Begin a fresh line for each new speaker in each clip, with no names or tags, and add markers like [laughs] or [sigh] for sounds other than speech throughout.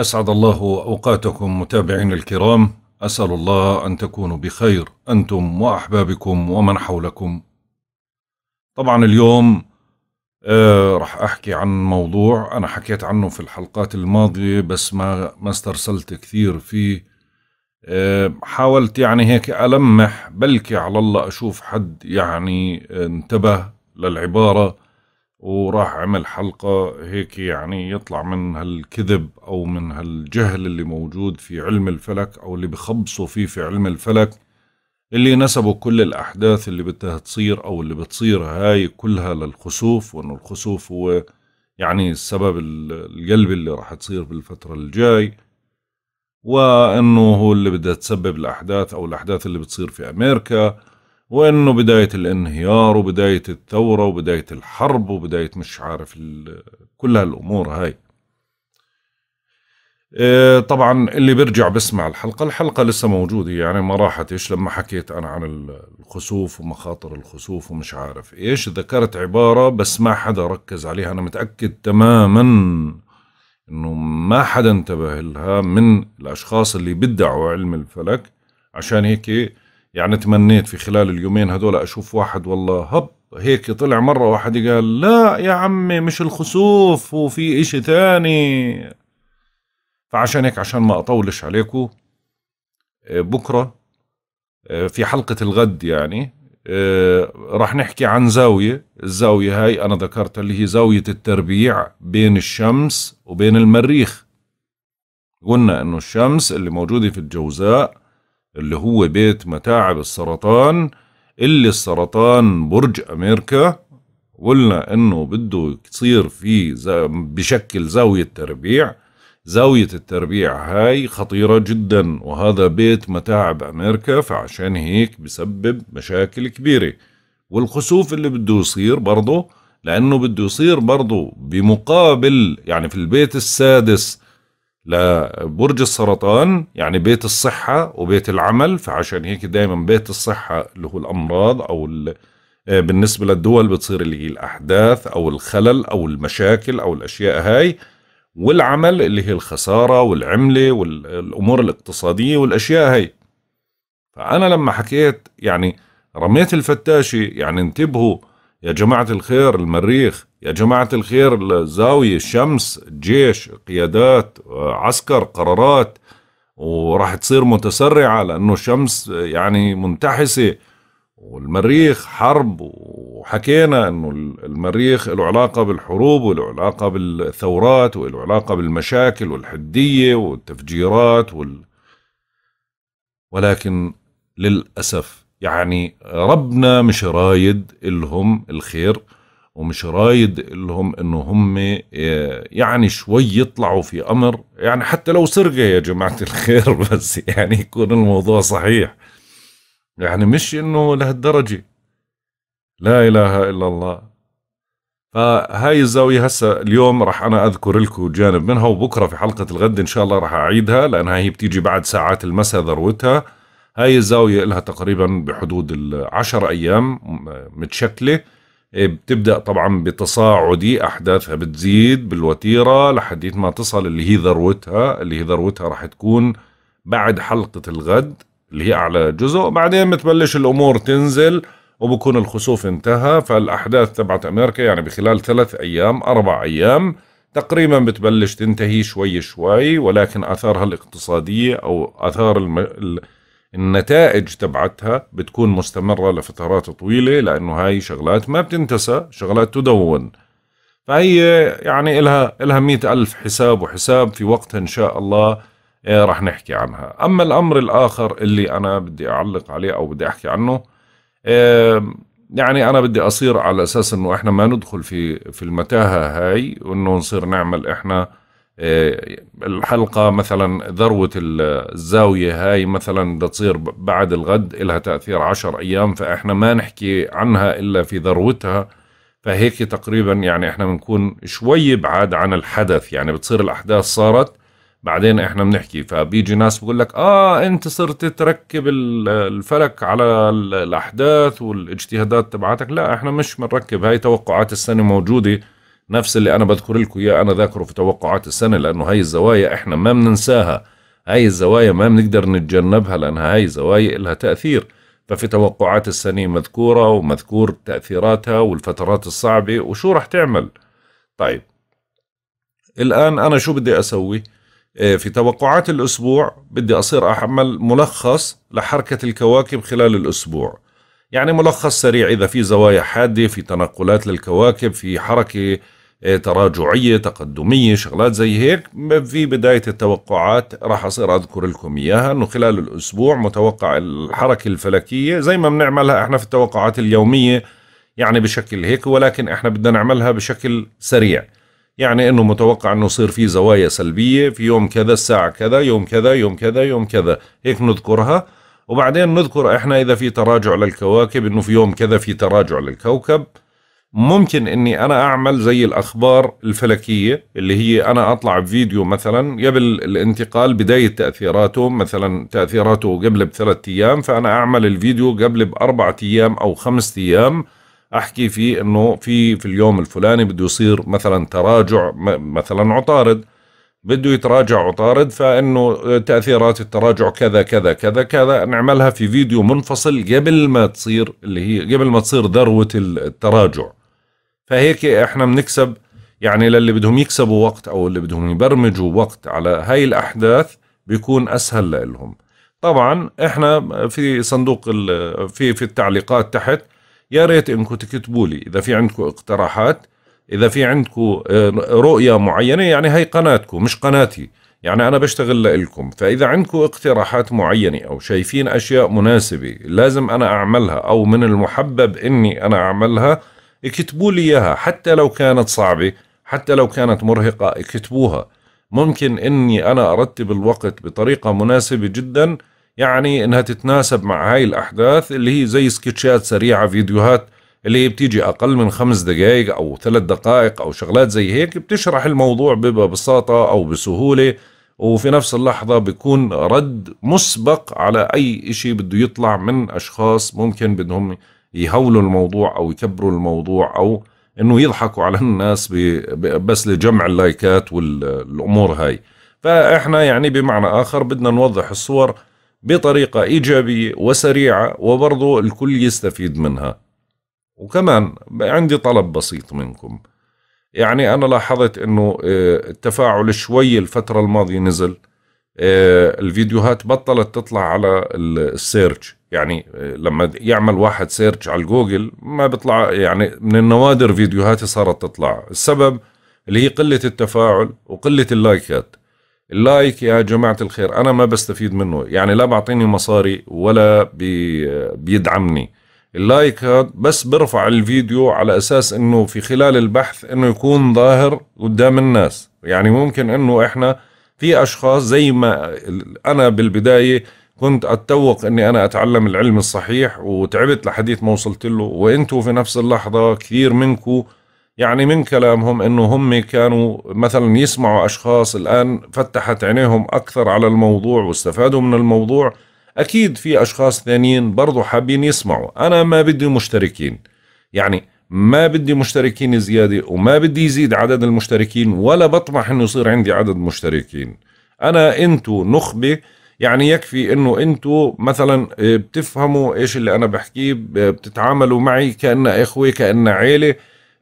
أسعد الله أوقاتكم متابعين الكرام أسأل الله أن تكونوا بخير أنتم وأحبابكم ومن حولكم طبعا اليوم آه رح أحكي عن موضوع أنا حكيت عنه في الحلقات الماضية بس ما, ما استرسلت كثير فيه آه حاولت يعني هيك ألمح بلكي على الله أشوف حد يعني آه، انتبه للعبارة وراح عمل حلقة هيك يعني يطلع من هالكذب أو من هالجهل اللي موجود في علم الفلك أو اللي بخبصوا فيه في علم الفلك اللي نسبوا كل الأحداث اللي بدها تصير أو اللي بتصير هاي كلها للخسوف وأنه الخسوف هو يعني السبب القلبي اللي راح تصير بالفترة الجاي وأنه هو اللي بدها تسبب الأحداث أو الأحداث اللي بتصير في أمريكا وانه بدايه الانهيار وبدايه الثوره وبدايه الحرب وبدايه مش عارف كل هالامور هاي آه، طبعا اللي بيرجع بسمع الحلقه الحلقه لسه موجوده يعني ما راحت ايش لما حكيت انا عن الخسوف ومخاطر الخسوف ومش عارف ايش ذكرت عباره بس ما حدا ركز عليها انا متاكد تماما انه ما حدا انتبه لها من الاشخاص اللي بدعوا علم الفلك عشان هيك يعني تمنيت في خلال اليومين هذول اشوف واحد والله هب هيك طلع مره واحد قال لا يا عمي مش الخسوف وفي اشي ثاني فعشان هيك عشان ما اطولش عليكم آه، بكره آه، في حلقه الغد يعني آه، راح نحكي عن زاويه الزاويه هاي انا ذكرتها اللي هي زاويه التربيع بين الشمس وبين المريخ قلنا انه الشمس اللي موجوده في الجوزاء اللي هو بيت متاعب السرطان اللي السرطان برج أمريكا قلنا إنه بده يصير في بشكل زاوية تربيع زاوية التربيع هاي خطيرة جدا وهذا بيت متاعب أمريكا فعشان هيك بسبب مشاكل كبيرة والخسوف اللي بده يصير برضه لأنه بده يصير برضه بمقابل يعني في البيت السادس لبرج السرطان يعني بيت الصحة وبيت العمل فعشان هيك دايما بيت الصحة اللي هو الأمراض أو آه، بالنسبة للدول بتصير اللي هي الأحداث أو الخلل أو المشاكل أو الأشياء هاي والعمل اللي هي الخسارة والعملة والأمور الاقتصادية والأشياء هاي فأنا لما حكيت يعني رميت الفتاشة يعني انتبهوا يا جماعة الخير المريخ يا جماعة الخير الزاوية الشمس جيش قيادات عسكر قرارات وراح تصير متسرعة لأنه الشمس يعني منتحسة والمريخ حرب وحكينا أنه المريخ له علاقة بالحروب وله علاقة بالثورات وله علاقة بالمشاكل والحدية والتفجيرات وال... ولكن للأسف يعني ربنا مش رايد إلهم الخير ومش رايد لهم انه هم آه، يعني شوي يطلعوا في امر يعني حتى لو سرقه يا جماعه [laughs] الخير بس يعني يكون الموضوع صحيح يعني مش انه لهالدرجه لا اله الا الله فهاي الزاوية هسا اليوم راح أنا أذكر لكم جانب منها وبكرة في حلقة الغد إن شاء الله راح أعيدها لأنها هي بتيجي بعد ساعات المساء ذروتها هاي الزاوية لها تقريبا بحدود العشر أيام متشكلة إيه، بتبدا طبعا بتصاعدي احداثها بتزيد بالوتيره لحديت ما تصل اللي هي ذروتها اللي هي ذروتها راح تكون بعد حلقه الغد اللي هي اعلى جزء بعدين بتبلش الامور تنزل وبكون الخسوف انتهى فالاحداث تبعت امريكا يعني بخلال ثلاث ايام اربع ايام تقريبا بتبلش تنتهي شوي شوي ولكن اثارها الاقتصاديه او اثار الم... النتائج تبعتها بتكون مستمرة لفترات طويلة لأنه هاي شغلات ما بتنتسى شغلات تدون فهي يعني إلها, إلها مئة ألف حساب وحساب في وقتها إن شاء الله آه، رح نحكي عنها أما الأمر الآخر اللي أنا بدي أعلق عليه أو بدي أحكي عنه آه، يعني أنا بدي أصير على أساس أنه إحنا ما ندخل في, في المتاهة هاي وأنه نصير نعمل إحنا آه، الحلقة مثلا ذروة الزاوية هاي مثلا بدها تصير بعد الغد لها تأثير عشر أيام فإحنا ما نحكي عنها إلا في ذروتها فهيك تقريبا يعني إحنا بنكون شوي بعاد عن الحدث يعني بتصير الأحداث صارت بعدين إحنا بنحكي فبيجي ناس بقول لك آه أنت صرت تركب الفلك على الأحداث والاجتهادات تبعتك لا إحنا مش بنركب هاي توقعات السنة موجودة نفس اللي أنا بذكر لكم إياه أنا ذاكره في توقعات السنة لأنه هاي الزوايا إحنا ما بننساها هاي الزوايا ما بنقدر نتجنبها لأنها هاي زوايا إلها تأثير ففي توقعات السنة مذكورة ومذكور تأثيراتها والفترات الصعبة وشو رح تعمل طيب الآن أنا شو بدي أسوي إيه، في توقعات الأسبوع بدي أصير أعمل ملخص لحركة الكواكب خلال الأسبوع يعني ملخص سريع إذا في زوايا حادة في تنقلات للكواكب في حركة إيه، تراجعيه تقدميه شغلات زي هيك في بدايه التوقعات راح اصير اذكر لكم اياها انه خلال الاسبوع متوقع الحركه الفلكيه زي ما بنعملها احنا في التوقعات اليوميه يعني بشكل هيك ولكن احنا بدنا نعملها بشكل سريع يعني انه متوقع انه يصير في زوايا سلبيه في يوم كذا الساعه كذا يوم كذا يوم كذا يوم كذا هيك نذكرها وبعدين نذكر احنا اذا في تراجع للكواكب انه في يوم كذا في تراجع للكوكب ممكن اني انا اعمل زي الاخبار الفلكيه اللي هي انا اطلع بفيديو مثلا قبل الانتقال بدايه تاثيراته مثلا تاثيراته قبل بثلاث ايام فانا اعمل الفيديو قبل باربع ايام او خمس ايام احكي فيه انه في في اليوم الفلاني بده يصير مثلا تراجع مثلا عطارد بده يتراجع عطارد فانه تاثيرات التراجع كذا كذا كذا كذا نعملها في فيديو منفصل قبل ما تصير اللي هي قبل ما تصير ذروه التراجع فهيك احنا بنكسب يعني للي بدهم يكسبوا وقت او اللي بدهم يبرمجوا وقت على هاي الاحداث بيكون اسهل لهم طبعا احنا في صندوق في في التعليقات تحت يا ريت انكم تكتبوا لي اذا في عندكم اقتراحات اذا في عندكم آه، رؤيه معينه يعني هي قناتكم مش قناتي يعني انا بشتغل لكم فاذا عندكم اقتراحات معينه او شايفين اشياء مناسبه لازم انا اعملها او من المحبب اني انا اعملها اكتبوا لي اياها حتى لو كانت صعبه حتى لو كانت مرهقه اكتبوها ممكن اني انا ارتب الوقت بطريقه مناسبه جدا يعني انها تتناسب مع هاي الاحداث اللي هي زي سكتشات سريعه فيديوهات اللي هي بتيجي اقل من خمس دقائق او ثلاث دقائق او شغلات زي هيك بتشرح الموضوع ببساطه او بسهوله وفي نفس اللحظه بيكون رد مسبق على اي شيء بده يطلع من اشخاص ممكن بدهم يهولوا الموضوع او يكبروا الموضوع او انه يضحكوا على الناس بس لجمع اللايكات والامور هاي فاحنا يعني بمعنى اخر بدنا نوضح الصور بطريقه ايجابيه وسريعه وبرضه الكل يستفيد منها وكمان عندي طلب بسيط منكم يعني انا لاحظت انه آه، التفاعل شوي الفتره الماضيه نزل آه، الفيديوهات بطلت تطلع على السيرش يعني آه، لما يعمل واحد سيرش على جوجل ما بيطلع يعني من النوادر فيديوهاتي صارت تطلع السبب اللي هي قلة التفاعل وقلة اللايكات اللايك يا جماعة الخير أنا ما بستفيد منه يعني لا بعطيني مصاري ولا بي آه، بيدعمني اللايك هذا بس برفع الفيديو على أساس أنه في خلال البحث أنه يكون ظاهر قدام الناس يعني ممكن أنه إحنا في أشخاص زي ما آه، أنا بالبداية كنت أتوق أني أنا أتعلم العلم الصحيح وتعبت لحديث ما وصلت له وإنتوا في نفس اللحظة كثير منكم يعني من كلامهم أنه هم كانوا مثلا يسمعوا أشخاص الآن فتحت عينيهم أكثر على الموضوع واستفادوا من الموضوع أكيد في أشخاص ثانيين برضو حابين يسمعوا أنا ما بدي مشتركين يعني ما بدي مشتركين زيادة وما بدي يزيد عدد المشتركين ولا بطمح أنه يصير عندي عدد مشتركين أنا أنتوا نخبة يعني يكفي انه انتو مثلا آه، بتفهموا ايش اللي انا بحكيه آه، بتتعاملوا معي كأن اخوة كأن عيلة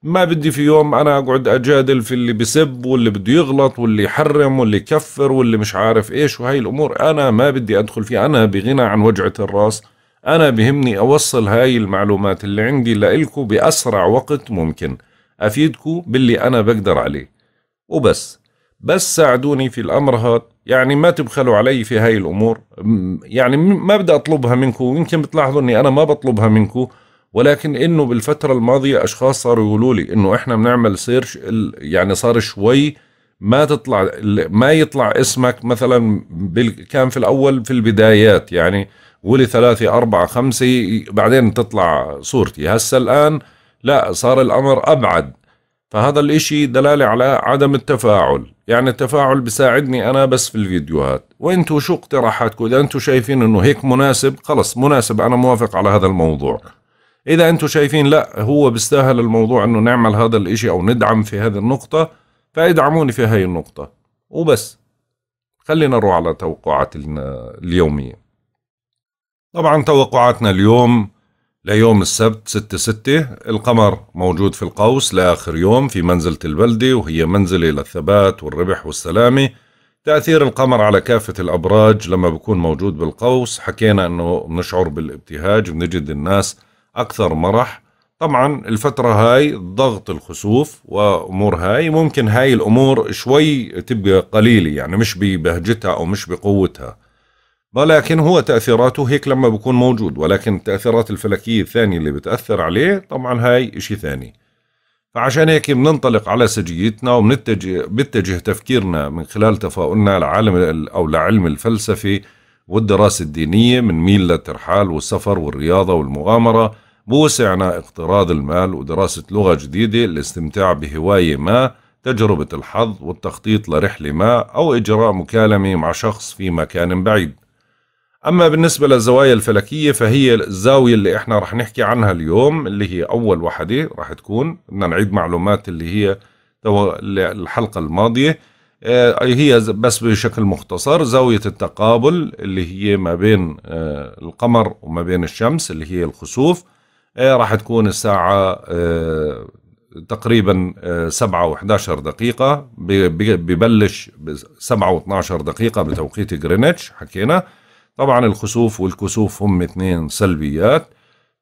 ما بدي في يوم انا اقعد اجادل في اللي بسب واللي بده يغلط واللي يحرم واللي يكفر واللي مش عارف ايش وهي الامور انا ما بدي ادخل فيها انا بغنى عن وجعة الراس انا بهمني اوصل هاي المعلومات اللي عندي لكم باسرع وقت ممكن افيدكم باللي انا بقدر عليه وبس بس ساعدوني في الأمر هذا يعني ما تبخلوا علي في هاي الأمور يعني ما بدي أطلبها منكم يمكن بتلاحظوا أني أنا ما بطلبها منكم ولكن انه بالفتره الماضيه اشخاص صاروا يقولوا لي انه احنا بنعمل سيرش يعني صار شوي ما تطلع ما يطلع اسمك مثلا كان في الاول في البدايات يعني ولي ثلاثة أربعة خمسة بعدين تطلع صورتي هسا الآن لا صار الأمر أبعد فهذا الاشي دلالة على عدم التفاعل يعني التفاعل بساعدني انا بس في الفيديوهات وانتوا شو اقتراحاتكم اذا انتوا شايفين انه هيك مناسب خلص مناسب انا موافق على هذا الموضوع اذا انتوا شايفين لا هو بيستاهل الموضوع انه نعمل هذا الاشي او ندعم في هذه النقطة فادعموني في هاي النقطة وبس خلينا نروح على توقعات اليومية طبعا توقعاتنا اليوم ليوم السبت 6 6 القمر موجود في القوس لآخر يوم في منزلة البلدة وهي منزلة للثبات والربح والسلامة تأثير القمر على كافة الأبراج لما بكون موجود بالقوس حكينا أنه بنشعر بالابتهاج بنجد الناس أكثر مرح طبعا الفترة هاي ضغط الخسوف وأمور هاي ممكن هاي الأمور شوي تبقى قليلة يعني مش ببهجتها أو مش بقوتها ولكن هو تأثيراته هيك لما بكون موجود ولكن التأثيرات الفلكية الثانية اللي بتأثر عليه طبعا هاي إشي ثاني فعشان هيك بننطلق على سجيتنا وبنتجه بتجه تفكيرنا من خلال تفاؤلنا لعالم أو لعلم الفلسفة والدراسة الدينية من ميل للترحال والسفر والرياضة والمغامرة بوسعنا اقتراض المال ودراسة لغة جديدة الاستمتاع بهواية ما تجربة الحظ والتخطيط لرحلة ما أو إجراء مكالمة مع شخص في مكان بعيد أما بالنسبة للزوايا الفلكية فهي الزاوية اللي إحنا رح نحكي عنها اليوم اللي هي أول وحدة رح تكون بدنا نعيد معلومات اللي هي الحلقة الماضية آه، هي بس بشكل مختصر زاوية التقابل اللي هي ما بين آه، القمر وما بين الشمس اللي هي الخسوف آه، راح تكون الساعة تقريبا سبعة وحداشر دقيقة ببلش سبعة واثناشر دقيقة بتوقيت جرينتش حكينا طبعا الخسوف والكسوف هم اثنين سلبيات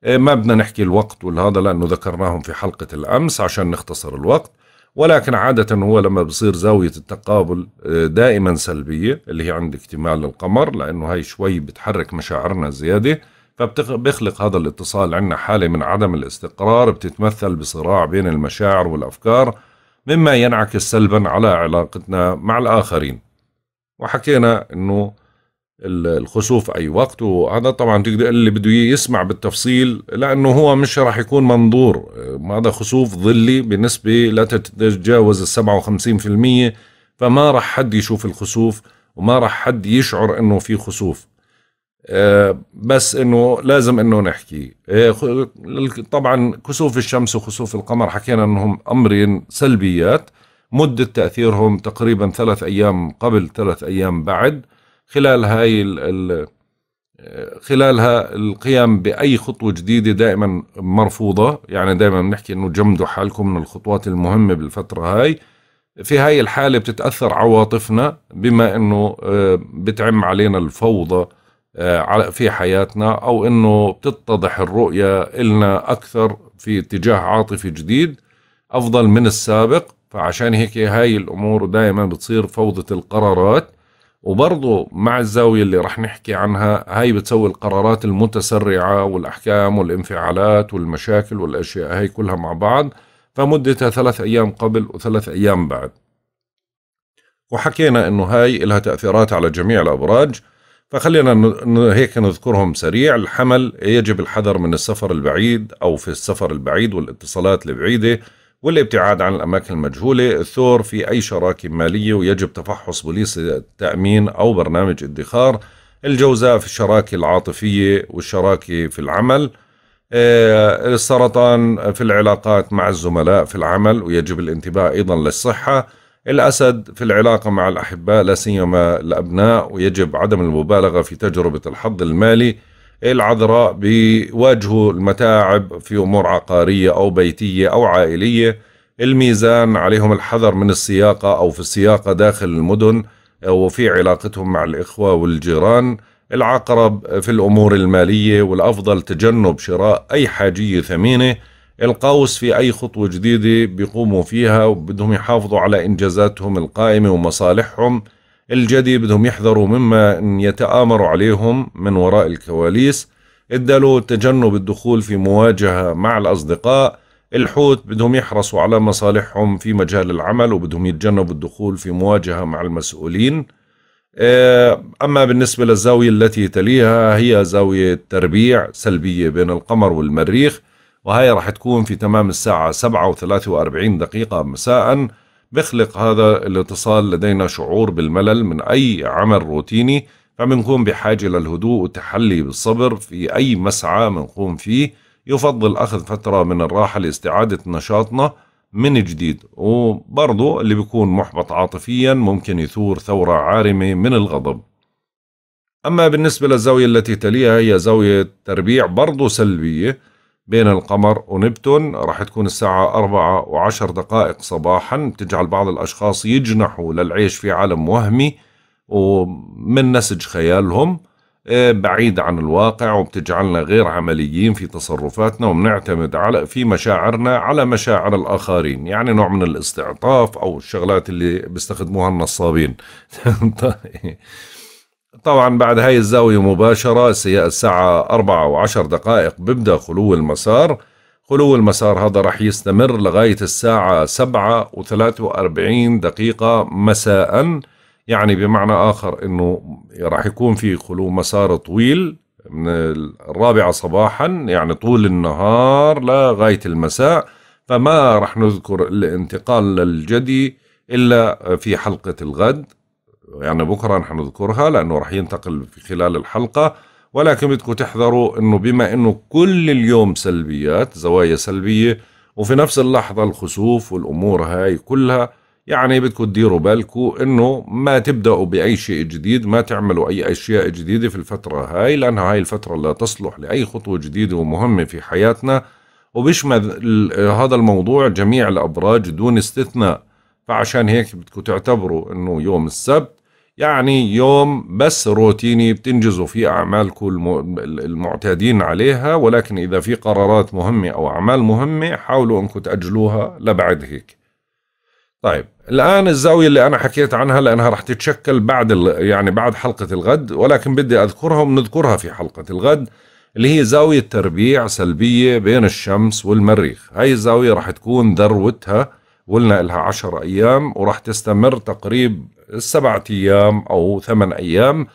آه، ما بدنا نحكي الوقت والهذا لأنه ذكرناهم في حلقة الأمس عشان نختصر الوقت ولكن عادة هو لما بصير زاوية التقابل آه، دائما سلبية اللي هي عند اكتمال القمر لأنه هاي شوي بتحرك مشاعرنا زيادة فبيخلق هذا الاتصال عندنا حالة من عدم الاستقرار بتتمثل بصراع بين المشاعر والأفكار مما ينعكس سلبا على علاقتنا مع الآخرين وحكينا أنه الخسوف اي وقت وهذا طبعا تقدر اللي بده يسمع بالتفصيل لانه هو مش راح يكون منظور آه، هذا خسوف ظلي بنسبه لا تتجاوز ال 57% فما راح حد يشوف الخسوف وما راح حد يشعر انه في خسوف آه، بس انه لازم انه نحكي آه، طبعا كسوف الشمس وخسوف القمر حكينا انهم امرين سلبيات مدة تأثيرهم تقريبا ثلاث أيام قبل ثلاث أيام بعد خلال هاي ال الـ آه، خلالها القيام باي خطوه جديده دائما مرفوضه يعني دائما بنحكي انه جمدوا حالكم من الخطوات المهمه بالفتره هاي في هاي الحاله بتتاثر عواطفنا بما انه آه، بتعم علينا الفوضى آه، في حياتنا او انه بتتضح الرؤيه النا اكثر في اتجاه عاطفي جديد افضل من السابق فعشان هيك هاي الامور دائما بتصير فوضى القرارات وبرضه مع الزاوية اللي رح نحكي عنها هاي بتسوي القرارات المتسرعة والأحكام والانفعالات والمشاكل والأشياء هاي كلها مع بعض فمدتها ثلاث أيام قبل وثلاث أيام بعد وحكينا أنه هاي لها تأثيرات على جميع الأبراج فخلينا هيك نذكرهم سريع الحمل يجب الحذر من السفر البعيد أو في السفر البعيد والاتصالات البعيدة والابتعاد عن الأماكن المجهولة الثور في أي شراكة مالية ويجب تفحص بوليس التأمين أو برنامج ادخار الجوزاء في الشراكة العاطفية والشراكة في العمل آه، السرطان في العلاقات مع الزملاء في العمل ويجب الانتباه أيضا للصحة الأسد في العلاقة مع الأحباء لا سيما الأبناء ويجب عدم المبالغة في تجربة الحظ المالي العذراء بيواجهوا المتاعب في أمور عقارية أو بيتية أو عائلية الميزان عليهم الحذر من السياقة أو في السياقة داخل المدن وفي علاقتهم مع الإخوة والجيران العقرب في الأمور المالية والأفضل تجنب شراء أي حاجية ثمينة القوس في أي خطوة جديدة بيقوموا فيها وبدهم يحافظوا على إنجازاتهم القائمة ومصالحهم الجدي بدهم يحذروا مما يتآمروا عليهم من وراء الكواليس الدلو تجنب الدخول في مواجهة مع الأصدقاء الحوت بدهم يحرصوا على مصالحهم في مجال العمل وبدهم يتجنبوا الدخول في مواجهة مع المسؤولين آه، أما بالنسبة للزاوية التي تليها هي زاوية تربيع سلبية بين القمر والمريخ وهي راح تكون في تمام الساعة 7 و43 دقيقة مساءً بخلق هذا الاتصال لدينا شعور بالملل من أي عمل روتيني فبنكون بحاجة للهدوء والتحلي بالصبر في أي مسعى بنقوم فيه يفضل أخذ فترة من الراحة لاستعادة نشاطنا من جديد وبرضه اللي بيكون محبط عاطفيا ممكن يثور ثورة عارمة من الغضب أما بالنسبة للزاوية التي تليها هي زاوية تربيع برضه سلبية بين القمر ونبتون راح تكون الساعة أربعة وعشر دقائق صباحا تجعل بعض الأشخاص يجنحوا للعيش في عالم وهمي ومن نسج خيالهم إيه، بعيد عن الواقع وبتجعلنا غير عمليين في تصرفاتنا وبنعتمد على في مشاعرنا على مشاعر الآخرين يعني نوع من الاستعطاف أو الشغلات اللي بيستخدموها النصابين [laughs] طيب. طبعا بعد هاي الزاوية مباشرة الساعة أربعة وعشر دقائق ببدأ خلو المسار خلو المسار هذا رح يستمر لغاية الساعة سبعة وثلاثة وأربعين دقيقة مساء يعني بمعنى آخر أنه رح يكون في خلو مسار طويل من الرابعة صباحا يعني طول النهار لغاية المساء فما رح نذكر الانتقال للجدي إلا في حلقة الغد يعني بكرة نحن نذكرها لأنه رح ينتقل في خلال الحلقة ولكن بدكم تحذروا أنه بما أنه كل اليوم سلبيات زوايا سلبية وفي نفس اللحظة الخسوف والأمور هاي كلها يعني بدكم تديروا بالكم انه ما تبداوا باي شيء جديد ما تعملوا اي اشياء جديده في الفتره هاي لانها هاي الفتره لا تصلح لاي خطوه جديده ومهمه في حياتنا وبيشمل هذا الموضوع جميع الابراج دون استثناء فعشان هيك بدكم تعتبروا انه يوم السبت يعني يوم بس روتيني بتنجزوا فيه أعمالكم المعتادين عليها ولكن إذا في قرارات مهمة أو أعمال مهمة حاولوا أنكم تأجلوها لبعد هيك طيب الآن الزاوية اللي أنا حكيت عنها لأنها رح تتشكل بعد يعني بعد حلقة الغد ولكن بدي أذكرها ونذكرها في حلقة الغد اللي هي زاوية تربيع سلبية بين الشمس والمريخ هاي الزاوية رح تكون ذروتها قلنا لها عشر أيام وراح تستمر تقريب سبعة أيام أو ثمان أيام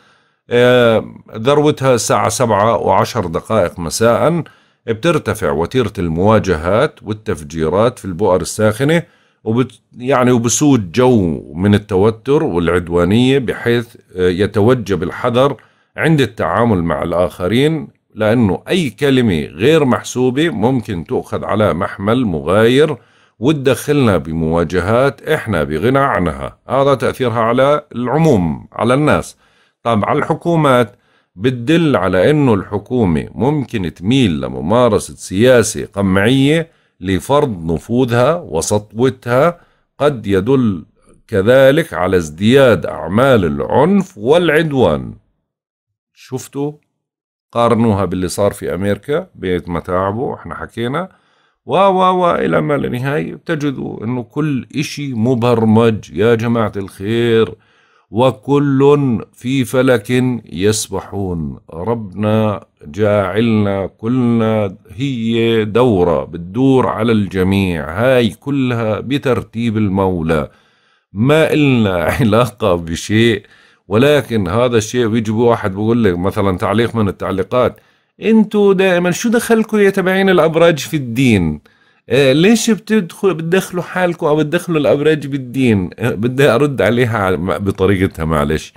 آه، ذروتها الساعة سبعة وعشر دقائق مساء بترتفع وتيرة المواجهات والتفجيرات في البؤر الساخنة وبت يعني وبسود جو من التوتر والعدوانية بحيث آه، يتوجب الحذر عند التعامل مع الآخرين لأنه أي كلمة غير محسوبة ممكن تؤخذ على محمل مغاير وتدخلنا بمواجهات احنا بغنى عنها هذا تأثيرها على العموم على الناس طبعا الحكومات بتدل على انه الحكومة ممكن تميل لممارسة سياسة قمعية لفرض نفوذها وسطوتها قد يدل كذلك على ازدياد أعمال العنف والعدوان شفتوا قارنوها باللي صار في أمريكا بيت متاعبه احنا حكينا و و و الى ما لا نهايه تجدوا انه كل شيء مبرمج يا جماعه الخير وكل في فلك يسبحون ربنا جاعلنا كلنا هي دورة بتدور على الجميع هاي كلها بترتيب المولى ما إلنا [laughs] علاقة بشيء ولكن هذا الشيء بيجي واحد بيقول لك مثلا تعليق من التعليقات انتوا دائما شو دخلكم يا تبعين الابراج في الدين آه، ليش بتدخل بتدخلوا حالكم او بتدخلوا الابراج بالدين آه، بدي ارد عليها بطريقتها معلش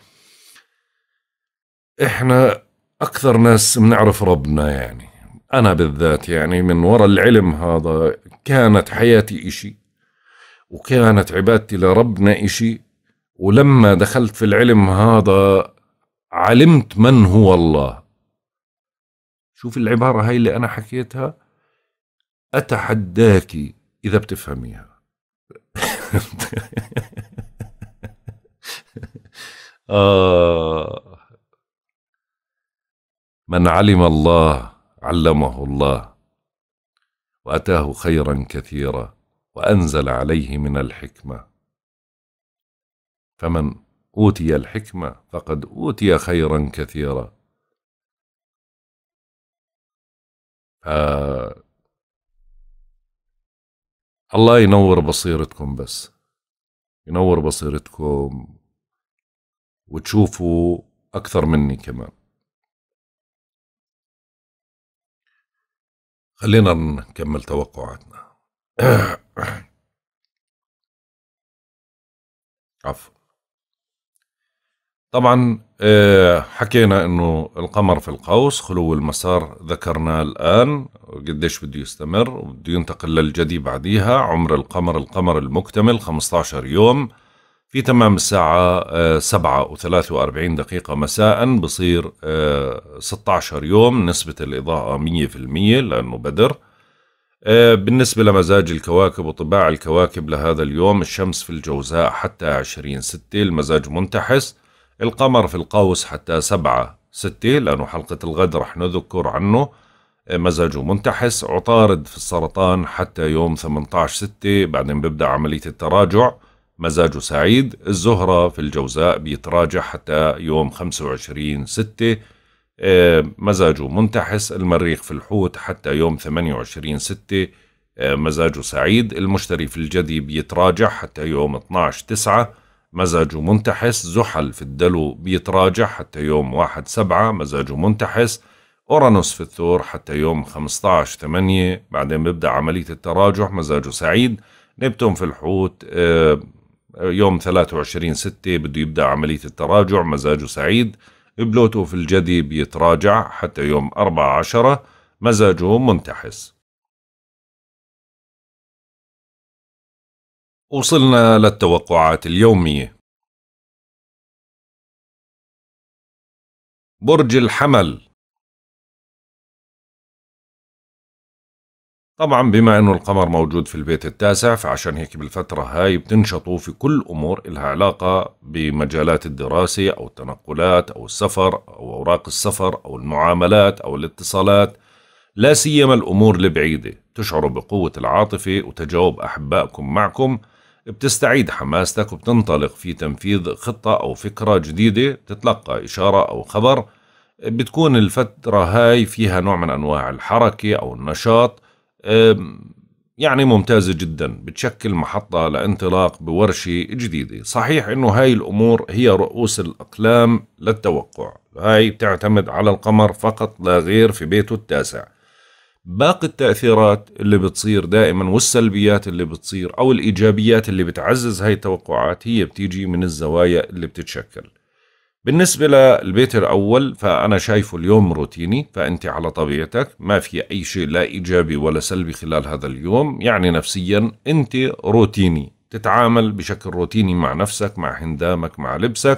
احنا اكثر ناس بنعرف ربنا يعني انا بالذات يعني من وراء العلم هذا كانت حياتي اشي وكانت عبادتي لربنا اشي ولما دخلت في العلم هذا علمت من هو الله شوف العبارة هاي اللي أنا حكيتها أتحداك إذا بتفهميها [laughs] آه من علم الله علمه الله وأتاه خيرا كثيرا وأنزل عليه من الحكمة فمن أوتي الحكمة فقد أوتي خيرا كثيرا
آه
الله ينور بصيرتكم بس ينور بصيرتكم وتشوفوا أكثر مني كمان
خلينا
نكمل توقعاتنا
[coughs] عفوا طبعا آه، حكينا انه القمر في القوس خلو المسار ذكرناه الان قديش بده يستمر وبده ينتقل للجدي بعديها عمر القمر القمر المكتمل 15 يوم في تمام الساعة 7 آه، و43 دقيقة مساء بصير 16 آه، يوم نسبة الإضاءة 100% لأنه بدر بالنسبة لمزاج الكواكب وطباع الكواكب لهذا اليوم الشمس في الجوزاء حتى 20 ستة المزاج منتحس القمر في القوس حتى سبعة ستة لأنه حلقة الغد رح نذكر عنه مزاجه منتحس عطارد في السرطان حتى يوم 18 ستة بعدين ببدأ عملية التراجع مزاجه سعيد الزهرة في الجوزاء بيتراجع حتى يوم 25 ستة آه، مزاجه منتحس المريخ في الحوت حتى يوم 28 ستة آه، مزاجه سعيد المشتري في الجدي بيتراجع حتى يوم 12 تسعة مزاجه منتحس زحل في الدلو بيتراجع حتى يوم واحد سبعة مزاجه منتحس أورانوس في الثور حتى يوم 15 8 بعدين بيبدأ عملية التراجع مزاجه سعيد نبتون في الحوت آه، يوم 23 6 بده يبدأ عملية التراجع مزاجه سعيد بلوتو في الجدي بيتراجع حتى يوم أربعة عشرة مزاجه منتحس
وصلنا للتوقعات
اليومية
برج الحمل
طبعا بما انه القمر موجود في البيت التاسع فعشان هيك بالفترة هاي بتنشطوا في كل امور الها علاقة بمجالات الدراسة او التنقلات او السفر او اوراق السفر او المعاملات او الاتصالات لا سيما الامور البعيدة تشعروا بقوة العاطفة وتجاوب احبائكم معكم بتستعيد حماستك وبتنطلق في تنفيذ خطة أو فكرة جديدة بتتلقى إشارة أو خبر بتكون الفترة هاي فيها نوع من أنواع الحركة أو النشاط يعني ممتازة جدا بتشكل محطة لانطلاق بورشة جديدة صحيح أنه هاي الأمور هي رؤوس الأقلام للتوقع هاي بتعتمد على القمر فقط لا غير في بيته التاسع باقي التأثيرات اللي بتصير دائما والسلبيات اللي بتصير أو الإيجابيات اللي بتعزز هاي التوقعات هي بتيجي من الزوايا اللي بتتشكل بالنسبة للبيت الأول فأنا شايفه اليوم روتيني فأنت على طبيعتك ما في أي شيء لا إيجابي ولا سلبي خلال هذا اليوم يعني نفسيا أنت روتيني تتعامل بشكل روتيني مع نفسك مع هندامك مع لبسك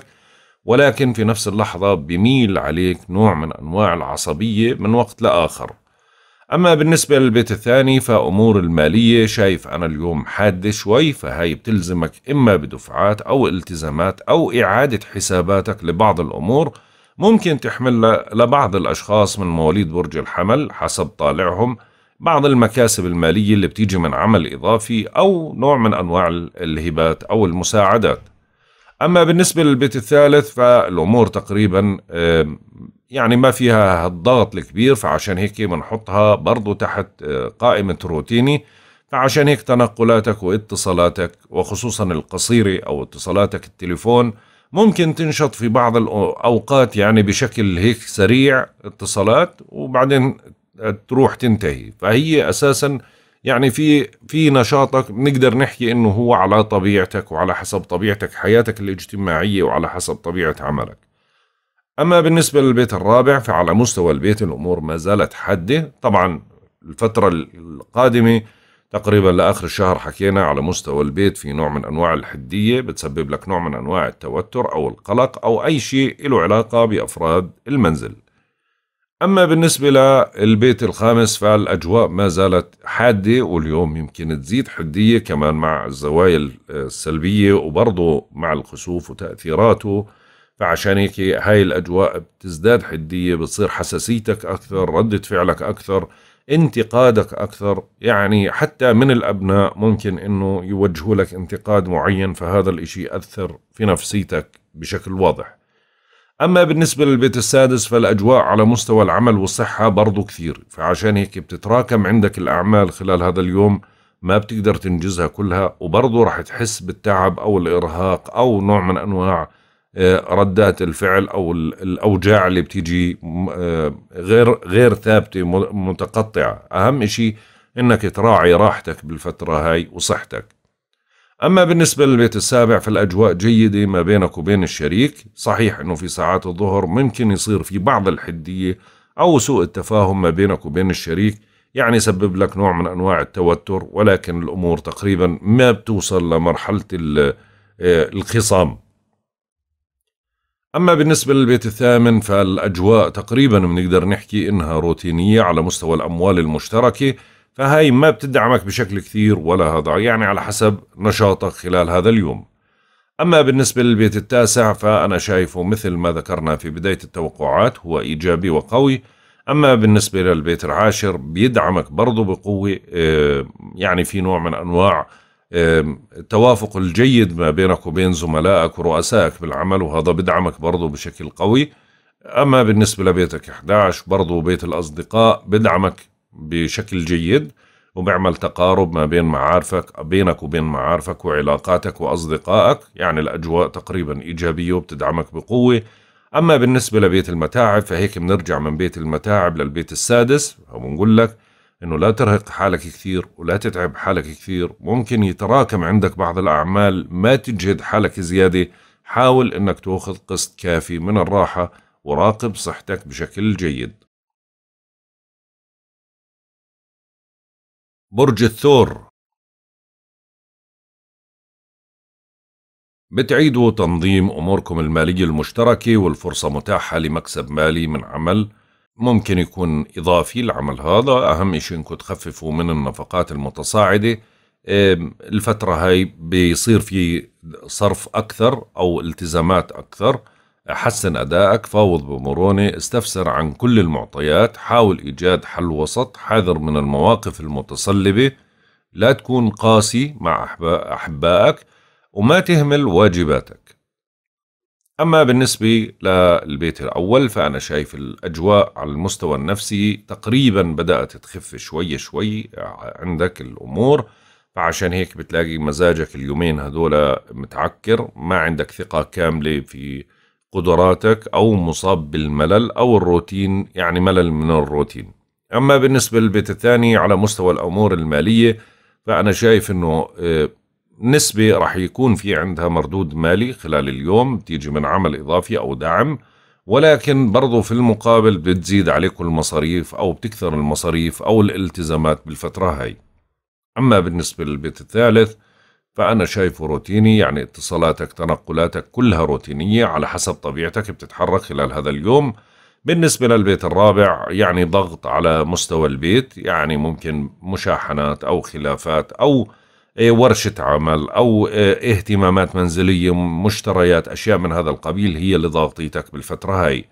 ولكن في نفس اللحظة بميل عليك نوع من أنواع العصبية من وقت لآخر أما بالنسبة للبيت الثاني فأمور المالية شايف أنا اليوم حادة شوي فهي بتلزمك إما بدفعات أو التزامات أو إعادة حساباتك لبعض الأمور ممكن تحمل لبعض الأشخاص من مواليد برج الحمل حسب طالعهم بعض المكاسب المالية اللي بتيجي من عمل إضافي أو نوع من أنواع الهبات أو المساعدات أما بالنسبة للبيت الثالث فالأمور تقريبا يعني ما فيها الضغط الكبير فعشان هيك بنحطها برضو تحت آه، قائمة روتيني فعشان هيك تنقلاتك واتصالاتك وخصوصا القصيرة أو اتصالاتك التليفون ممكن تنشط في بعض الأوقات يعني بشكل هيك سريع اتصالات وبعدين آه، تروح تنتهي فهي أساسا يعني في في نشاطك بنقدر نحكي انه هو على طبيعتك وعلى حسب طبيعتك حياتك الاجتماعيه وعلى حسب طبيعه عملك أما بالنسبة للبيت الرابع فعلى مستوى البيت الأمور ما زالت حادة طبعا الفترة القادمة تقريبا لآخر الشهر حكينا على مستوى البيت في نوع من أنواع الحدية بتسبب لك نوع من أنواع التوتر أو القلق أو أي شيء له علاقة بأفراد المنزل أما بالنسبة للبيت الخامس فالأجواء ما زالت حادة واليوم يمكن تزيد حدية كمان مع الزوايا السلبية وبرضه مع الخسوف وتأثيراته فعشان هيك هاي الأجواء بتزداد حدية بتصير حساسيتك أكثر ردة فعلك أكثر انتقادك أكثر يعني حتى من الأبناء ممكن أنه يوجهوا لك انتقاد معين فهذا الإشي أثر في نفسيتك بشكل واضح أما بالنسبة للبيت السادس فالأجواء على مستوى العمل والصحة برضو كثير فعشان هيك بتتراكم عندك الأعمال خلال هذا اليوم ما بتقدر تنجزها كلها وبرضو رح تحس بالتعب أو الإرهاق أو نوع من أنواع آه، ردات الفعل او الاوجاع اللي بتيجي آه، غير غير ثابته متقطعه اهم شيء انك تراعي راحتك بالفتره هاي وصحتك اما بالنسبه للبيت السابع فالاجواء جيده ما بينك وبين الشريك صحيح انه في ساعات الظهر ممكن يصير في بعض الحديه او سوء التفاهم ما بينك وبين الشريك يعني سبب لك نوع من انواع التوتر ولكن الامور تقريبا ما بتوصل لمرحله آه، الخصام أما بالنسبة للبيت الثامن فالأجواء تقريبا بنقدر نحكي إنها روتينية على مستوى الأموال المشتركة فهاي ما بتدعمك بشكل كثير ولا هذا يعني على حسب نشاطك خلال هذا اليوم أما بالنسبة للبيت التاسع فأنا شايفه مثل ما ذكرنا في بداية التوقعات هو إيجابي وقوي أما بالنسبة للبيت العاشر بيدعمك برضه بقوة آه، يعني في نوع من أنواع التوافق الجيد ما بينك وبين زملائك ورؤسائك بالعمل وهذا بدعمك برضه بشكل قوي أما بالنسبة لبيتك 11 برضه بيت الأصدقاء بدعمك بشكل جيد وبعمل تقارب ما بين معارفك بينك وبين معارفك وعلاقاتك وأصدقائك يعني الأجواء تقريبا إيجابية وبتدعمك بقوة أما بالنسبة لبيت المتاعب فهيك بنرجع من بيت المتاعب للبيت السادس وبنقول لك انه لا ترهق حالك كثير ولا تتعب حالك كثير ممكن يتراكم عندك بعض الاعمال ما تجهد حالك زياده حاول انك تاخذ قسط كافي من الراحه وراقب صحتك
بشكل جيد برج الثور
بتعيدوا تنظيم أموركم المالية المشتركة والفرصة متاحة لمكسب مالي من عمل ممكن يكون إضافي العمل هذا أهم شيء إنكم تخففوا من النفقات المتصاعدة الفترة هاي بيصير في صرف أكثر أو التزامات أكثر حسن أدائك فاوض بمرونة استفسر عن كل المعطيات حاول إيجاد حل وسط حذر من المواقف المتصلبة لا تكون قاسي مع أحبائك وما تهمل واجباتك أما بالنسبة للبيت الأول فأنا شايف الأجواء على المستوى النفسي تقريبا بدأت تخف شوي شوي عندك الأمور فعشان هيك بتلاقي مزاجك اليومين هذول متعكر ما عندك ثقة كاملة في قدراتك أو مصاب بالملل أو الروتين يعني ملل من الروتين أما بالنسبة للبيت الثاني على مستوى الأمور المالية فأنا شايف أنه آه، نسبة راح يكون في عندها مردود مالي خلال اليوم تيجي من عمل إضافي أو دعم ولكن برضو في المقابل بتزيد عليكم المصاريف أو بتكثر المصاريف أو الالتزامات بالفترة هاي أما بالنسبة للبيت الثالث فأنا شايفه روتيني يعني اتصالاتك تنقلاتك كلها روتينية على حسب طبيعتك بتتحرك خلال هذا اليوم بالنسبة للبيت الرابع يعني ضغط على مستوى البيت يعني ممكن مشاحنات أو خلافات أو إيه، ورشة عمل أو إيه، اهتمامات منزلية مشتريات أشياء من هذا القبيل هي اللي ضاغطيتك بالفترة هاي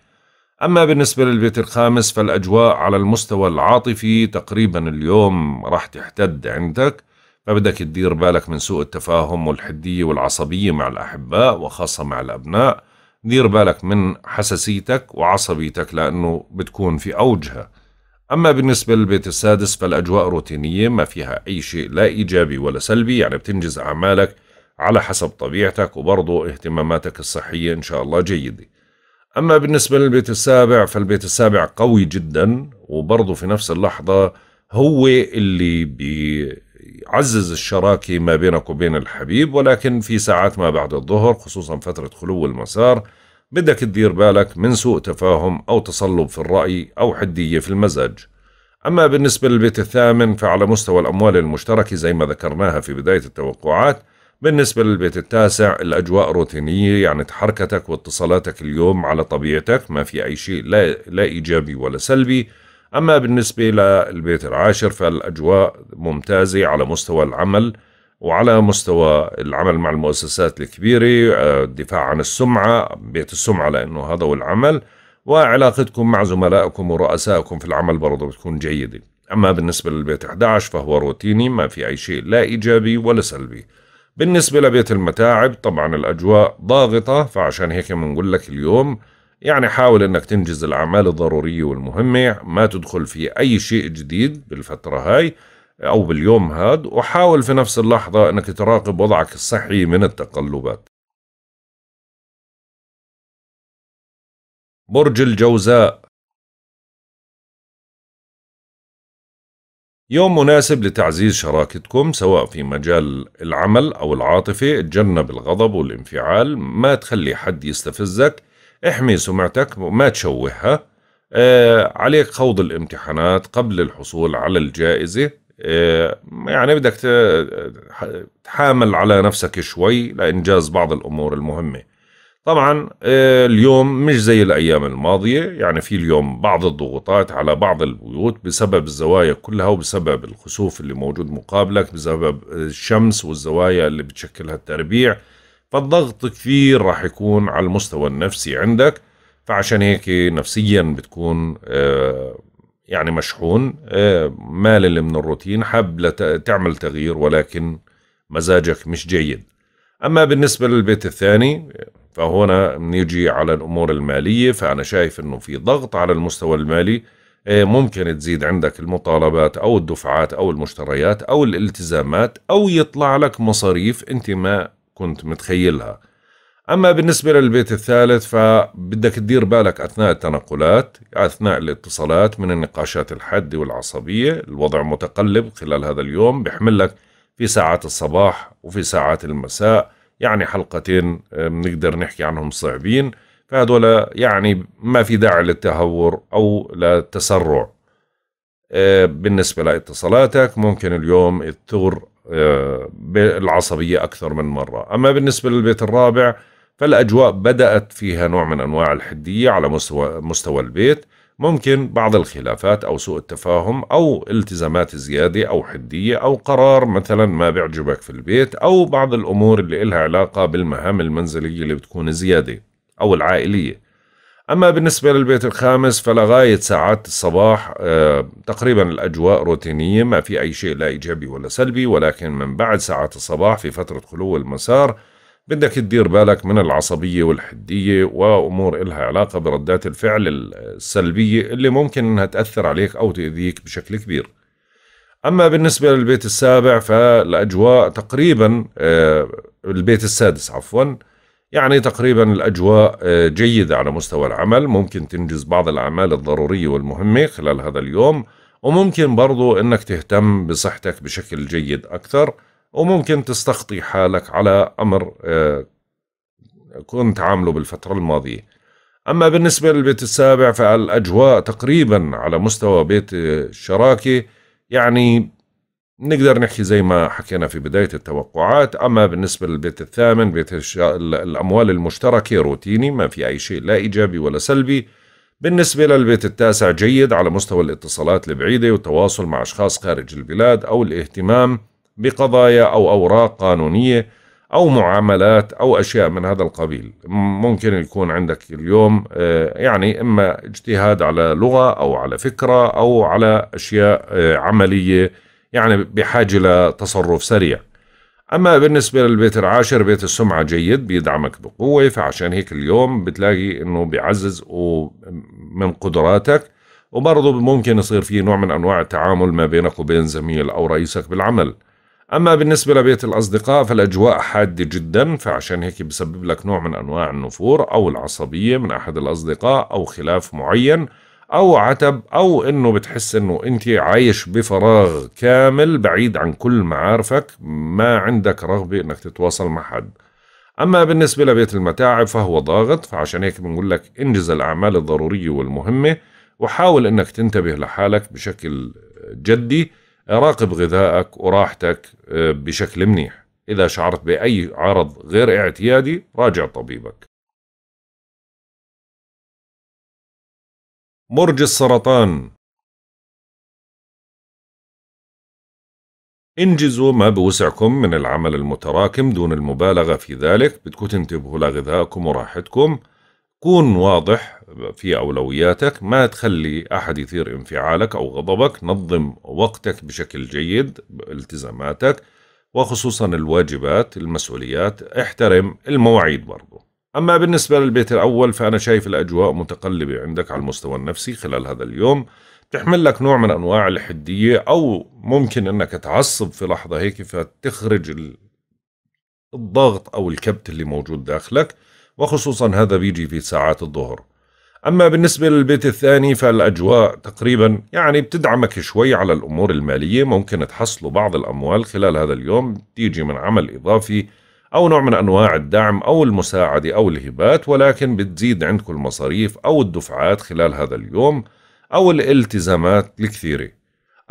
أما بالنسبة للبيت الخامس فالأجواء على المستوى العاطفي تقريبا اليوم راح تحتد عندك فبدك تدير بالك من سوء التفاهم والحدية والعصبية مع الأحباء وخاصة مع الأبناء دير بالك من حساسيتك وعصبيتك لأنه بتكون في أوجها أما بالنسبة للبيت السادس فالأجواء روتينية ما فيها أي شيء لا إيجابي ولا سلبي يعني بتنجز أعمالك على حسب طبيعتك وبرضه اهتماماتك الصحية إن شاء الله جيدة أما بالنسبة للبيت السابع فالبيت السابع قوي جدا وبرضه في نفس اللحظة هو اللي بيعزز الشراكة ما بينك وبين الحبيب ولكن في ساعات ما بعد الظهر خصوصا فترة خلو المسار بدك تدير بالك من سوء تفاهم أو تصلب في الرأي أو حدية في المزاج أما بالنسبة للبيت الثامن فعلى مستوى الأموال المشتركة زي ما ذكرناها في بداية التوقعات بالنسبة للبيت التاسع الأجواء روتينية يعني تحركتك واتصالاتك اليوم على طبيعتك ما في أي شيء لا, لا إيجابي ولا سلبي أما بالنسبة للبيت العاشر فالأجواء ممتازة على مستوى العمل وعلى مستوى العمل مع المؤسسات الكبيرة آه، الدفاع عن السمعة بيت السمعة لأنه هذا هو العمل وعلاقتكم مع زملائكم ورؤسائكم في العمل برضه بتكون جيدة أما بالنسبة للبيت 11 فهو روتيني ما في أي شيء لا إيجابي ولا سلبي بالنسبة لبيت المتاعب طبعا الأجواء ضاغطة فعشان هيك بنقول لك اليوم يعني حاول انك تنجز الاعمال الضرورية والمهمة ما تدخل في اي شيء جديد بالفترة هاي أو باليوم هاد وحاول في نفس اللحظة أنك تراقب وضعك الصحي من التقلبات
برج الجوزاء يوم مناسب
لتعزيز شراكتكم سواء في مجال العمل أو العاطفة اتجنب الغضب والانفعال ما تخلي حد يستفزك احمي سمعتك وما تشوهها آه عليك خوض الامتحانات قبل الحصول على الجائزة آه، يعني بدك تحامل على نفسك شوي لإنجاز بعض الأمور المهمة طبعا آه، اليوم مش زي الأيام الماضية يعني في اليوم بعض الضغوطات على بعض البيوت بسبب الزوايا كلها وبسبب الخسوف اللي موجود مقابلك بسبب الشمس والزوايا اللي بتشكلها التربيع فالضغط كثير راح يكون على المستوى النفسي عندك فعشان هيك نفسيا بتكون آه، يعني مشحون آه، مالل من الروتين حاب تعمل تغيير ولكن مزاجك مش جيد أما بالنسبة للبيت الثاني فهنا نيجي على الأمور المالية فأنا شايف أنه في ضغط على المستوى المالي آه، ممكن تزيد عندك المطالبات أو الدفعات أو المشتريات أو الالتزامات أو يطلع لك مصاريف أنت ما كنت متخيلها أما بالنسبة للبيت الثالث فبدك تدير بالك أثناء التنقلات أثناء الاتصالات من النقاشات الحادة والعصبية الوضع متقلب خلال هذا اليوم بيحمل لك في ساعات الصباح وفي ساعات المساء يعني حلقتين بنقدر آه، نحكي عنهم صعبين فهذولا يعني ما في داعي للتهور أو للتسرع آه، بالنسبة لاتصالاتك ممكن اليوم تغر آه، العصبية أكثر من مرة أما بالنسبة للبيت الرابع فالأجواء بدأت فيها نوع من أنواع الحدية على مستوى, مستوى البيت ممكن بعض الخلافات أو سوء التفاهم أو التزامات زيادة أو حدية أو قرار مثلا ما بيعجبك في البيت أو بعض الأمور اللي إلها علاقة بالمهام المنزلية اللي بتكون زيادة أو العائلية أما بالنسبة للبيت الخامس فلغاية ساعات الصباح آه تقريبا الأجواء روتينية ما في أي شيء لا إيجابي ولا سلبي ولكن من بعد ساعات الصباح في فترة خلو المسار بدك تدير بالك من العصبية والحدية وأمور إلها علاقة بردات الفعل السلبية اللي ممكن أنها تأثر عليك أو تأذيك بشكل كبير أما بالنسبة للبيت السابع فالأجواء تقريبا آه، البيت السادس عفوا يعني تقريبا الأجواء آه، جيدة على مستوى العمل ممكن تنجز بعض الأعمال الضرورية والمهمة خلال هذا اليوم وممكن برضو أنك تهتم بصحتك بشكل جيد أكثر وممكن تستخطي حالك على أمر آه، كنت عامله بالفترة الماضية أما بالنسبة للبيت السابع فالأجواء تقريبا على مستوى بيت الشراكة يعني نقدر نحكي زي ما حكينا في بداية التوقعات أما بالنسبة للبيت الثامن بيت الأموال المشتركة روتيني ما في أي شيء لا إيجابي ولا سلبي بالنسبة للبيت التاسع جيد على مستوى الاتصالات البعيدة والتواصل مع أشخاص خارج البلاد أو الاهتمام بقضايا أو أوراق قانونية أو معاملات أو أشياء من هذا القبيل ممكن يكون عندك اليوم آه، يعني إما اجتهاد على لغة أو على فكرة أو على أشياء آه، عملية يعني بحاجة لتصرف سريع أما بالنسبة للبيت العاشر بيت السمعة جيد بيدعمك بقوة فعشان هيك اليوم بتلاقي إنه بيعزز من قدراتك وبرضه ممكن يصير في نوع من أنواع التعامل ما بينك وبين زميل أو رئيسك بالعمل أما بالنسبة لبيت الأصدقاء فالأجواء حادة جدا فعشان هيك بسبب لك نوع من أنواع النفور أو العصبية من أحد الأصدقاء أو خلاف معين أو عتب أو إنه بتحس إنه أنت عايش بفراغ كامل بعيد عن كل معارفك ما عندك رغبة إنك تتواصل مع حد أما بالنسبة لبيت المتاعب فهو ضاغط فعشان هيك بنقول لك انجز الأعمال الضرورية والمهمة وحاول إنك تنتبه لحالك بشكل جدي راقب غذائك وراحتك آه، بشكل منيح إذا شعرت بأي عرض غير اعتيادي
راجع طبيبك مرج السرطان
انجزوا ما بوسعكم من العمل المتراكم دون المبالغة في ذلك بدكم تنتبهوا لغذائكم وراحتكم كون واضح في أولوياتك ما تخلي أحد يثير انفعالك أو غضبك نظم وقتك بشكل جيد التزاماتك وخصوصا الواجبات المسؤوليات احترم المواعيد برضو أما بالنسبة للبيت الأول فأنا شايف الأجواء متقلبة عندك على المستوى النفسي خلال هذا اليوم بتحمل لك نوع من أنواع الحدية أو ممكن أنك تعصب في لحظة هيك فتخرج الضغط أو الكبت اللي موجود داخلك وخصوصا هذا بيجي في ساعات الظهر أما بالنسبة للبيت الثاني فالأجواء تقريبا يعني بتدعمك شوي على الأمور المالية ممكن تحصلوا بعض الأموال خلال هذا اليوم تيجي من عمل إضافي أو نوع من أنواع الدعم أو المساعدة أو الهبات ولكن بتزيد عندكم المصاريف أو الدفعات خلال هذا اليوم أو الالتزامات الكثيرة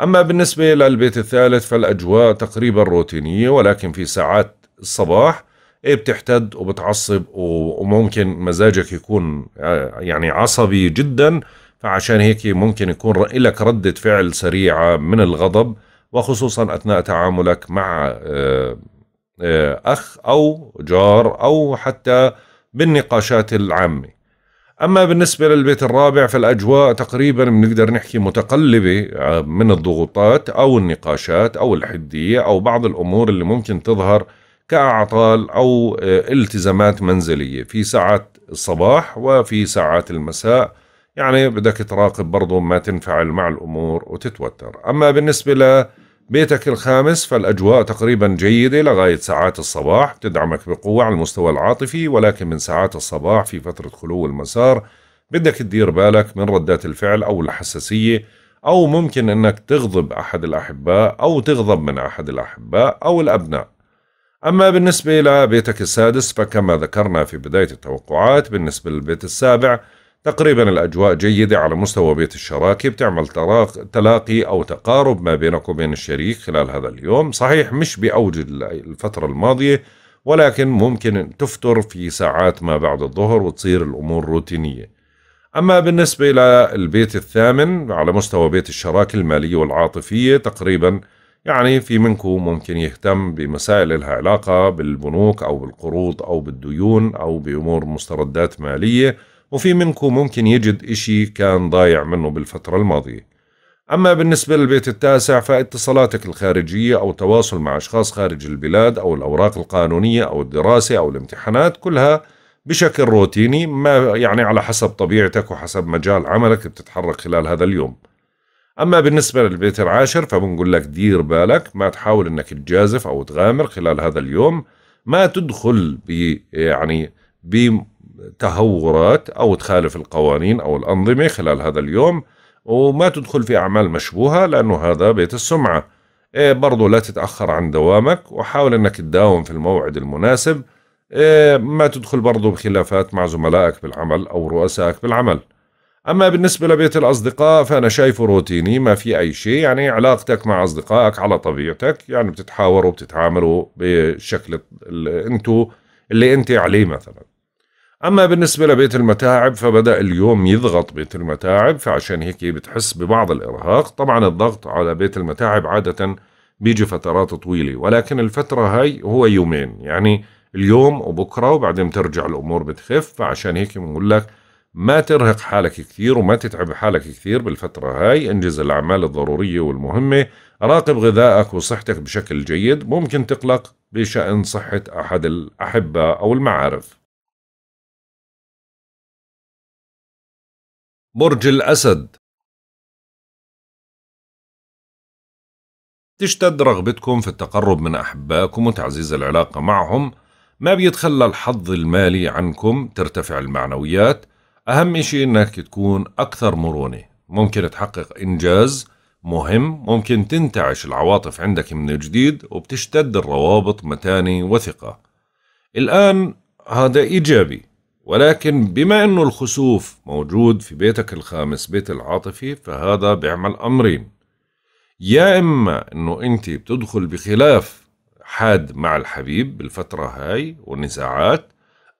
أما بالنسبة للبيت الثالث فالأجواء تقريبا روتينية ولكن في ساعات الصباح ايه بتحتد وبتعصب وممكن مزاجك يكون آه، يعني عصبي جدا فعشان هيك ممكن يكون لك ردة فعل سريعة من الغضب وخصوصا أثناء تعاملك مع آه، آه، أخ أو جار أو حتى بالنقاشات العامة أما بالنسبة للبيت الرابع فالأجواء تقريبا بنقدر نحكي متقلبة من الضغوطات أو النقاشات أو الحدية أو بعض الأمور اللي ممكن تظهر كأعطال أو آه، التزامات منزلية في ساعات الصباح وفي ساعات المساء يعني بدك تراقب برضو ما تنفعل مع الأمور وتتوتر أما بالنسبة لبيتك الخامس فالأجواء تقريبا جيدة لغاية ساعات الصباح تدعمك بقوة على المستوى العاطفي ولكن من ساعات الصباح في فترة خلو المسار بدك تدير بالك من ردات الفعل أو الحساسية أو ممكن أنك تغضب أحد الأحباء أو تغضب من أحد الأحباء أو الأبناء أما بالنسبة إلى بيتك السادس فكما ذكرنا في بداية التوقعات بالنسبة للبيت السابع تقريبا الأجواء جيدة على مستوى بيت الشراكة بتعمل تلاقي أو تقارب ما بينك وبين الشريك خلال هذا اليوم صحيح مش بأوج الفترة الماضية ولكن ممكن تفتر في ساعات ما بعد الظهر وتصير الأمور روتينية أما بالنسبة للبيت الثامن على مستوى بيت الشراكة المالية والعاطفية تقريبا يعني في منكم ممكن يهتم بمسائل لها علاقة بالبنوك أو بالقروض أو بالديون أو بأمور مستردات مالية وفي منكم ممكن يجد إشي كان ضايع منه بالفترة الماضية أما بالنسبة للبيت التاسع فاتصالاتك الخارجية أو تواصل مع أشخاص خارج البلاد أو الأوراق القانونية أو الدراسة أو الامتحانات كلها بشكل روتيني ما يعني على حسب طبيعتك وحسب مجال عملك بتتحرك خلال هذا اليوم أما بالنسبة للبيت العاشر فبنقول لك دير بالك ما تحاول أنك تجازف أو تغامر خلال هذا اليوم ما تدخل يعني بتهورات أو تخالف القوانين أو الأنظمة خلال هذا اليوم وما تدخل في أعمال مشبوهة لأنه هذا بيت السمعة إيه برضو لا تتأخر عن دوامك وحاول أنك تداوم في الموعد المناسب إيه ما تدخل برضو بخلافات مع زملائك بالعمل أو رؤسائك بالعمل أما بالنسبة لبيت الأصدقاء فأنا شايفه روتيني ما في أي شيء يعني علاقتك مع أصدقائك على طبيعتك يعني بتتحاوروا بتتعاملوا بالشكل اللي أنتوا اللي أنت عليه مثلا أما بالنسبة لبيت المتاعب فبدأ اليوم يضغط بيت المتاعب فعشان هيك بتحس ببعض الإرهاق طبعا الضغط على بيت المتاعب عادة بيجي فترات طويلة ولكن الفترة هاي هو يومين يعني اليوم وبكرة وبعدين بترجع الأمور بتخف فعشان هيك بنقول لك ما ترهق حالك كثير وما تتعب حالك كثير بالفترة هاي انجز الأعمال الضرورية والمهمة راقب غذائك وصحتك بشكل جيد ممكن تقلق بشأن صحة أحد الأحبة أو المعارف
برج الأسد تشتد رغبتكم
في التقرب من أحبائكم وتعزيز العلاقة معهم ما بيتخلى الحظ المالي عنكم ترتفع المعنويات أهم إشي إنك تكون أكثر مرونة ممكن تحقق إنجاز مهم ممكن تنتعش العواطف عندك من جديد وبتشتد الروابط متانة وثقة الآن هذا إيجابي ولكن بما أنه الخسوف موجود في بيتك الخامس بيت العاطفي فهذا بيعمل أمرين يا إما أنه أنت بتدخل بخلاف حاد مع الحبيب بالفترة هاي ونزاعات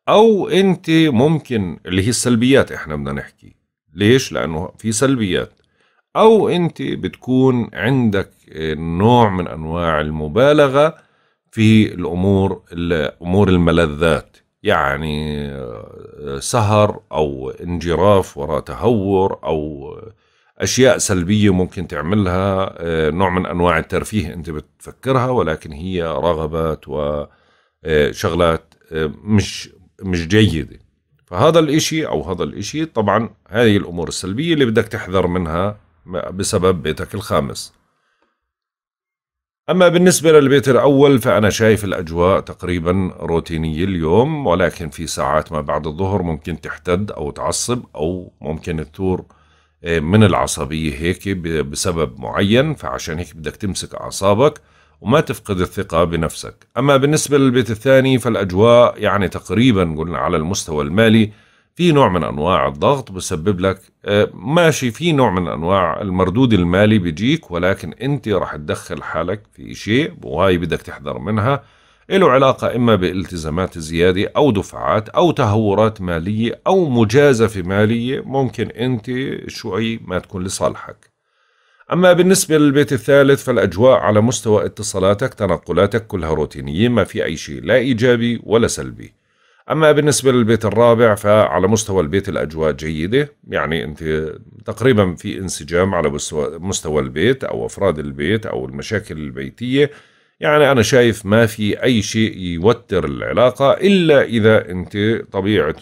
او انت ممكن اللي هي السلبيات احنا بدنا نحكي ليش لانه في سلبيات او انت بتكون عندك نوع من انواع المبالغه في الامور امور الملذات يعني آه، سهر او انجراف وراء تهور او اشياء سلبيه ممكن تعملها آه، نوع من انواع الترفيه انت بتفكرها ولكن هي رغبات وشغلات آه، مش مش جيدة فهذا الإشي أو هذا الإشي طبعا هذه الأمور السلبية اللي بدك تحذر منها بسبب بيتك الخامس أما بالنسبة للبيت الأول فأنا شايف الأجواء تقريبا روتينية اليوم ولكن في ساعات ما بعد الظهر ممكن تحتد أو تعصب أو ممكن تثور إيه، من العصبية هيك بسبب معين فعشان هيك بدك تمسك أعصابك وما تفقد الثقة بنفسك أما بالنسبة للبيت الثاني فالأجواء يعني تقريبا قلنا على المستوى المالي في نوع من أنواع الضغط بسبب لك آه، ماشي في نوع من أنواع المردود المالي بيجيك ولكن أنت راح تدخل حالك في شيء وهاي بدك تحذر منها له علاقة إما بالتزامات زيادة أو دفعات أو تهورات مالية أو مجازفة مالية ممكن أنت شوي ما تكون لصالحك أما بالنسبة للبيت الثالث فالأجواء على مستوى اتصالاتك تنقلاتك كلها روتينية ما في أي شيء لا إيجابي ولا سلبي أما بالنسبة للبيت الرابع فعلى مستوى البيت الأجواء جيدة يعني أنت تقريبا في انسجام على مستوى البيت أو أفراد البيت أو المشاكل البيتية يعني أنا شايف ما في أي شيء يوتر العلاقة إلا إذا أنت طبيعة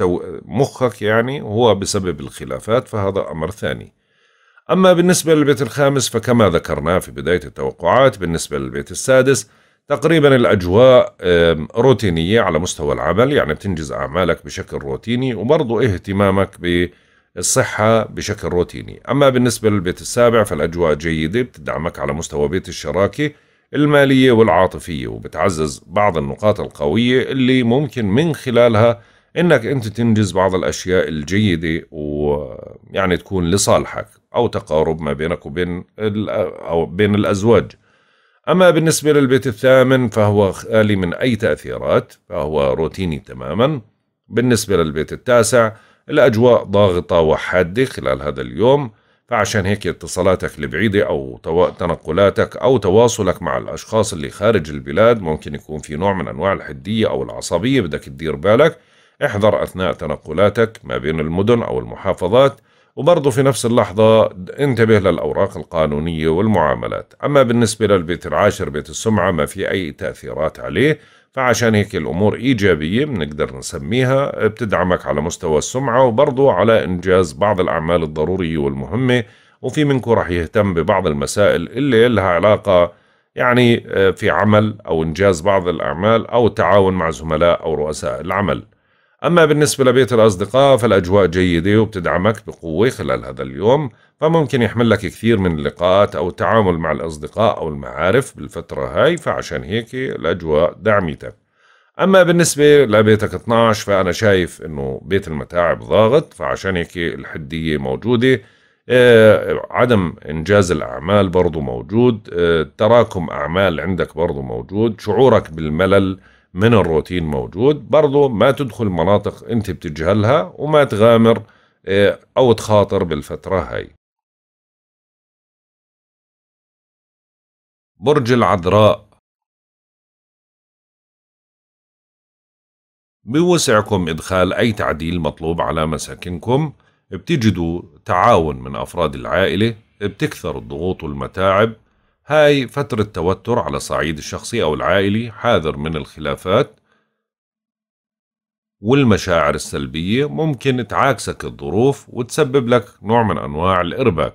آه، مخك يعني هو بسبب الخلافات فهذا أمر ثاني أما بالنسبة للبيت الخامس فكما ذكرنا في بداية التوقعات بالنسبة للبيت السادس تقريبا الأجواء روتينية على مستوى العمل يعني بتنجز أعمالك بشكل روتيني وبرضو اهتمامك بالصحة بشكل روتيني أما بالنسبة للبيت السابع فالأجواء جيدة بتدعمك على مستوى بيت الشراكة المالية والعاطفية وبتعزز بعض النقاط القوية اللي ممكن من خلالها انك انت تنجز بعض الاشياء الجيده ويعني تكون لصالحك او تقارب ما بينك وبين او بين الازواج اما بالنسبه للبيت الثامن فهو خالي من اي تاثيرات فهو روتيني تماما بالنسبه للبيت التاسع الاجواء ضاغطه وحاده خلال هذا اليوم فعشان هيك اتصالاتك البعيدة أو تنقلاتك أو تواصلك مع الأشخاص اللي خارج البلاد ممكن يكون في نوع من أنواع الحدية أو العصبية بدك تدير بالك احذر أثناء تنقلاتك ما بين المدن أو المحافظات وبرضه في نفس اللحظة انتبه للأوراق القانونية والمعاملات أما بالنسبة للبيت العاشر بيت السمعة ما في أي تأثيرات عليه فعشان هيك الأمور إيجابية بنقدر نسميها بتدعمك على مستوى السمعة وبرضه على إنجاز بعض الأعمال الضرورية والمهمة وفي منكم رح يهتم ببعض المسائل اللي لها علاقة يعني آه، في عمل أو إنجاز بعض الأعمال أو التعاون مع زملاء أو رؤساء العمل أما بالنسبة لبيت الأصدقاء فالأجواء جيدة وبتدعمك بقوة خلال هذا اليوم فممكن يحمل لك كثير من اللقاءات أو التعامل مع الأصدقاء أو المعارف بالفترة هاي فعشان هيك الأجواء دعمتك أما بالنسبة لبيتك 12 فأنا شايف إنه بيت المتاعب ضاغط فعشان هيك الحدية موجودة آه، عدم إنجاز الأعمال برضو موجود آه، تراكم أعمال عندك برضو موجود شعورك بالملل من الروتين موجود برضه ما تدخل مناطق انت بتجهلها وما تغامر إيه، او تخاطر
بالفترة هاي برج العذراء
بوسعكم إدخال أي تعديل مطلوب على مساكنكم بتجدوا تعاون من أفراد العائلة بتكثر الضغوط والمتاعب هاي فترة توتر على الصعيد الشخصي أو العائلي حاذر من الخلافات والمشاعر السلبية ممكن تعاكسك الظروف وتسبب لك نوع من أنواع الإرباك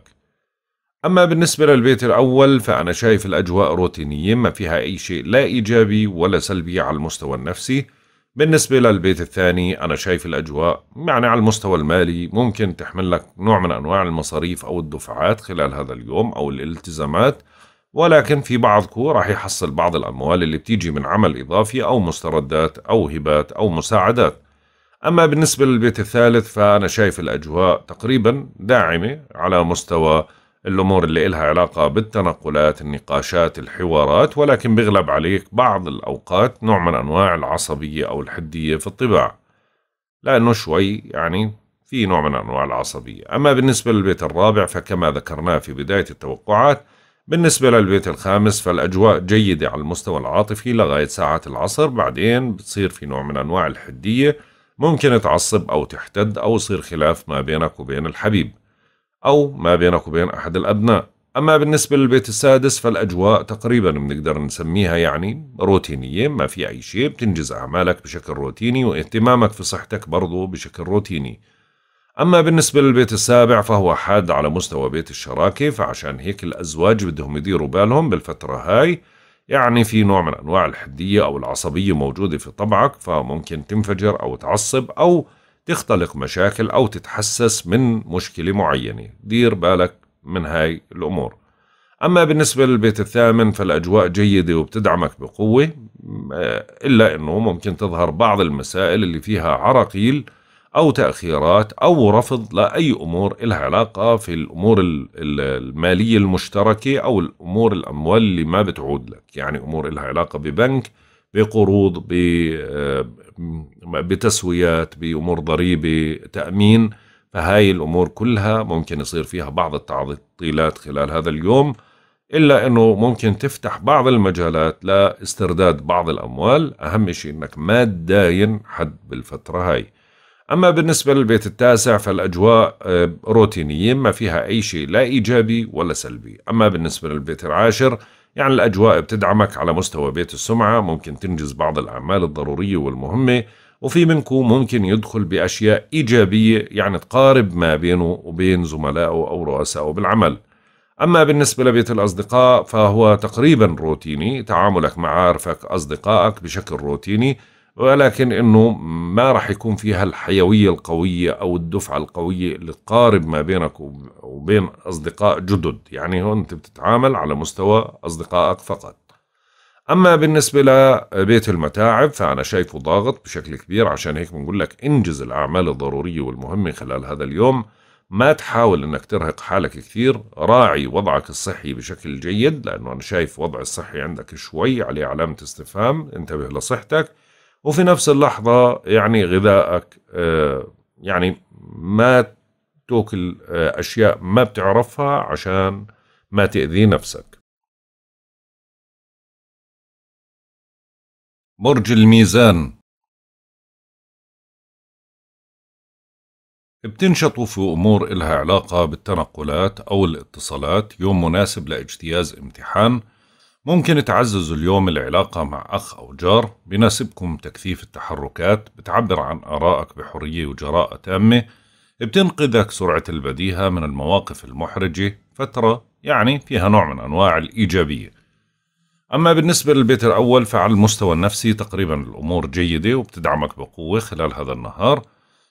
أما بالنسبة للبيت الأول فأنا شايف الأجواء روتينية ما فيها أي شيء لا إيجابي ولا سلبي على المستوى النفسي بالنسبة للبيت الثاني أنا شايف الأجواء يعني على المستوى المالي ممكن تحمل لك نوع من أنواع المصاريف أو الدفعات خلال هذا اليوم أو الالتزامات ولكن في بعضكم راح يحصل بعض الأموال اللي بتيجي من عمل إضافي أو مستردات أو هبات أو مساعدات أما بالنسبة للبيت الثالث فأنا شايف الأجواء تقريبا داعمة على مستوى الأمور اللي إلها علاقة بالتنقلات النقاشات الحوارات ولكن بيغلب عليك بعض الأوقات نوع من أنواع العصبية أو الحدية في الطباع لأنه شوي يعني في نوع من أنواع العصبية أما بالنسبة للبيت الرابع فكما ذكرناه في بداية التوقعات بالنسبة للبيت الخامس فالأجواء جيدة على المستوى العاطفي لغاية ساعة العصر بعدين بتصير في نوع من أنواع الحدية ممكن تعصب أو تحتد أو يصير خلاف ما بينك وبين الحبيب أو ما بينك وبين أحد الأبناء أما بالنسبة للبيت السادس فالأجواء تقريبا بنقدر نسميها يعني روتينية ما في أي شيء بتنجز أعمالك بشكل روتيني واهتمامك في صحتك برضو بشكل روتيني أما بالنسبة للبيت السابع فهو حاد على مستوى بيت الشراكة فعشان هيك الأزواج بدهم يديروا بالهم بالفترة هاي يعني في نوع من أنواع الحدية أو العصبية موجودة في طبعك فممكن تنفجر أو تعصب أو تختلق مشاكل أو تتحسس من مشكلة معينة دير بالك من هاي الأمور أما بالنسبة للبيت الثامن فالأجواء جيدة وبتدعمك بقوة إلا أنه ممكن تظهر بعض المسائل اللي فيها عراقيل أو تأخيرات أو رفض لأي أمور لها علاقة في الأمور المالية المشتركة أو الأمور الأموال اللي ما بتعود لك يعني أمور لها علاقة ببنك بقروض آه، بتسويات بأمور ضريبة تأمين فهاي الأمور كلها ممكن يصير فيها بعض التعطيلات خلال هذا اليوم إلا أنه ممكن تفتح بعض المجالات لاسترداد بعض الأموال أهم شيء أنك ما تداين حد بالفترة هاي أما بالنسبة للبيت التاسع فالأجواء آه، روتينية ما فيها أي شيء لا إيجابي ولا سلبي أما بالنسبة للبيت العاشر يعني الأجواء بتدعمك على مستوى بيت السمعة ممكن تنجز بعض الأعمال الضرورية والمهمة وفي منكم ممكن يدخل بأشياء إيجابية يعني تقارب ما بينه وبين زملائه أو رؤسائه بالعمل أما بالنسبة لبيت الأصدقاء فهو تقريبا روتيني تعاملك مع عارفك أصدقائك بشكل روتيني ولكن انه ما راح يكون فيها الحيويه القويه او الدفعه القويه اللي تقارب ما بينك وبين اصدقاء جدد يعني هون انت بتتعامل على مستوى اصدقائك فقط اما بالنسبه لبيت المتاعب فانا شايفه ضاغط بشكل كبير عشان هيك بنقول لك انجز الاعمال الضروريه والمهمه خلال هذا اليوم ما تحاول انك ترهق حالك كثير راعي وضعك الصحي بشكل جيد لانه انا شايف وضع الصحي عندك شوي عليه علامه استفهام انتبه لصحتك وفي نفس اللحظة يعني غذائك آه، يعني ما توكل آه، أشياء ما بتعرفها عشان ما تأذي نفسك
برج الميزان
بتنشطوا في أمور إلها علاقة
بالتنقلات أو الاتصالات يوم مناسب لاجتياز امتحان ممكن تعززوا اليوم العلاقة مع أخ أو جار بناسبكم تكثيف التحركات بتعبر عن آرائك بحرية وجراءة تامة بتنقذك سرعة البديهة من المواقف المحرجة فترة يعني فيها نوع من أنواع الإيجابية أما بالنسبة للبيت الأول فعلى المستوى النفسي تقريبا الأمور جيدة وبتدعمك بقوة خلال هذا النهار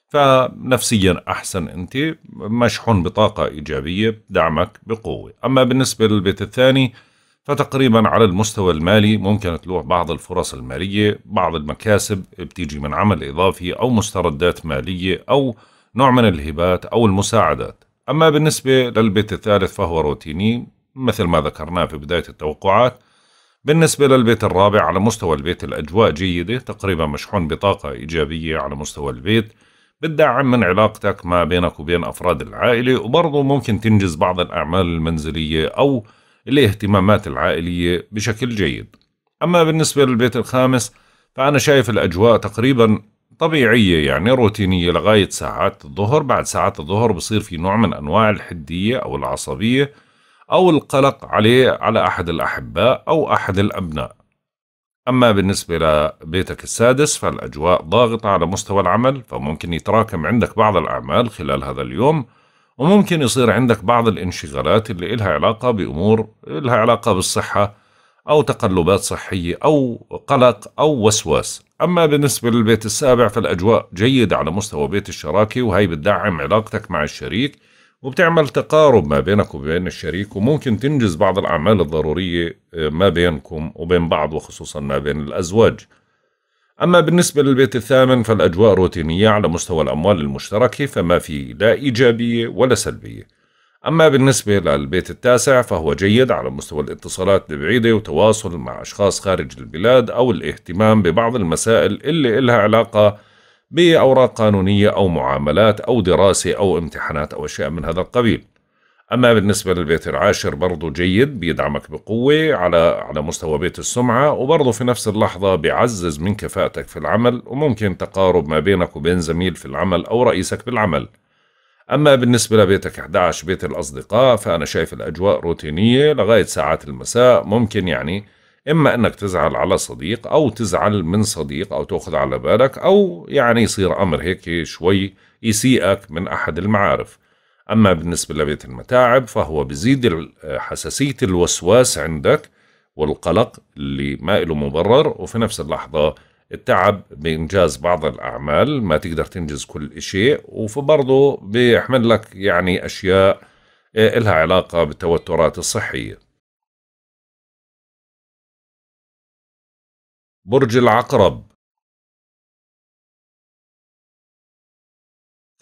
فنفسيا أحسن أنت مشحون بطاقة إيجابية بدعمك بقوة أما بالنسبة للبيت الثاني فتقريبا على المستوى المالي ممكن تلوح بعض الفرص المالية بعض المكاسب بتيجي من عمل إضافي أو مستردات مالية أو نوع من الهبات أو المساعدات أما بالنسبة للبيت الثالث فهو روتيني مثل ما ذكرناه في بداية التوقعات بالنسبة للبيت الرابع على مستوى البيت الأجواء جيدة تقريبا مشحون بطاقة إيجابية على مستوى البيت بتدعم من علاقتك ما بينك وبين أفراد العائلة وبرضه ممكن تنجز بعض الأعمال المنزلية أو الاهتمامات العائلية بشكل جيد أما بالنسبة للبيت الخامس فأنا شايف الأجواء تقريبا طبيعية يعني روتينية لغاية ساعات الظهر بعد ساعات الظهر بصير في نوع من أنواع الحدية أو العصبية أو القلق عليه على أحد الأحباء أو أحد الأبناء أما بالنسبة لبيتك السادس فالأجواء ضاغطة على مستوى العمل فممكن يتراكم عندك بعض الأعمال خلال هذا اليوم وممكن يصير عندك بعض الانشغالات اللي إلها علاقة بأمور إلها علاقة بالصحة أو تقلبات صحية أو قلق أو وسواس أما بالنسبة للبيت السابع فالأجواء جيدة على مستوى بيت الشراكة وهي بتدعم علاقتك مع الشريك وبتعمل تقارب ما بينك وبين الشريك وممكن تنجز بعض الأعمال الضرورية آه، ما بينكم وبين بعض وخصوصا ما بين الأزواج أما بالنسبة للبيت الثامن فالأجواء روتينية على مستوى الأموال المشتركة فما في لا إيجابية ولا سلبية أما بالنسبة للبيت التاسع فهو جيد على مستوى الاتصالات البعيدة وتواصل مع أشخاص خارج البلاد أو الاهتمام ببعض المسائل اللي إلها علاقة بأوراق قانونية أو معاملات أو دراسة أو امتحانات أو أشياء من هذا القبيل أما بالنسبة للبيت العاشر برضه جيد بيدعمك بقوة على على مستوى بيت السمعة وبرضه في نفس اللحظة بيعزز من كفاءتك في العمل وممكن تقارب ما بينك وبين زميل في العمل أو رئيسك بالعمل أما بالنسبة لبيتك 11 بيت الأصدقاء فأنا شايف الأجواء روتينية لغاية ساعات المساء ممكن يعني إما أنك تزعل على صديق أو تزعل من صديق أو تأخذ على بالك أو يعني يصير أمر هيك شوي يسيئك من أحد المعارف أما بالنسبة لبيت المتاعب فهو بزيد حساسية الوسواس عندك والقلق اللي ما له مبرر وفي نفس اللحظة التعب بإنجاز بعض الأعمال ما تقدر تنجز كل شيء وبرضه بيحمل لك يعني أشياء آه، إلها علاقة بالتوترات الصحية
برج العقرب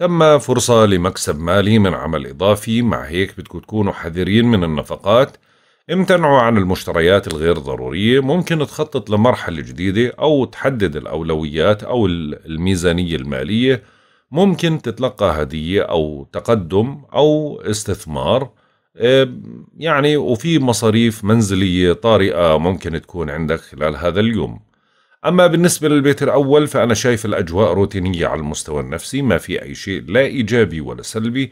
تم فرصة لمكسب مالي من عمل إضافي مع هيك بدكم تكونوا حذرين من النفقات امتنعوا عن المشتريات الغير ضرورية ممكن تخطط لمرحلة جديدة أو تحدد الأولويات أو الميزانية المالية ممكن تتلقى هدية أو تقدم أو استثمار يعني وفي مصاريف منزلية طارئة ممكن تكون عندك خلال هذا اليوم أما بالنسبة للبيت الأول فأنا شايف الأجواء روتينية على المستوى النفسي ما في أي شيء لا إيجابي ولا سلبي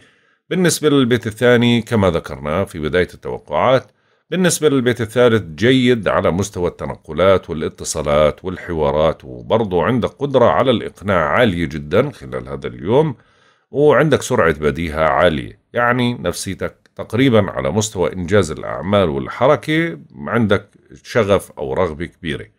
بالنسبة للبيت الثاني كما ذكرنا في بداية التوقعات بالنسبة للبيت الثالث جيد على مستوى التنقلات والاتصالات والحوارات وبرضو عندك قدرة على الإقناع عالية جدا خلال هذا اليوم وعندك سرعة بديهة عالية يعني نفسيتك تقريبا على مستوى إنجاز الأعمال والحركة عندك شغف أو رغبة كبيرة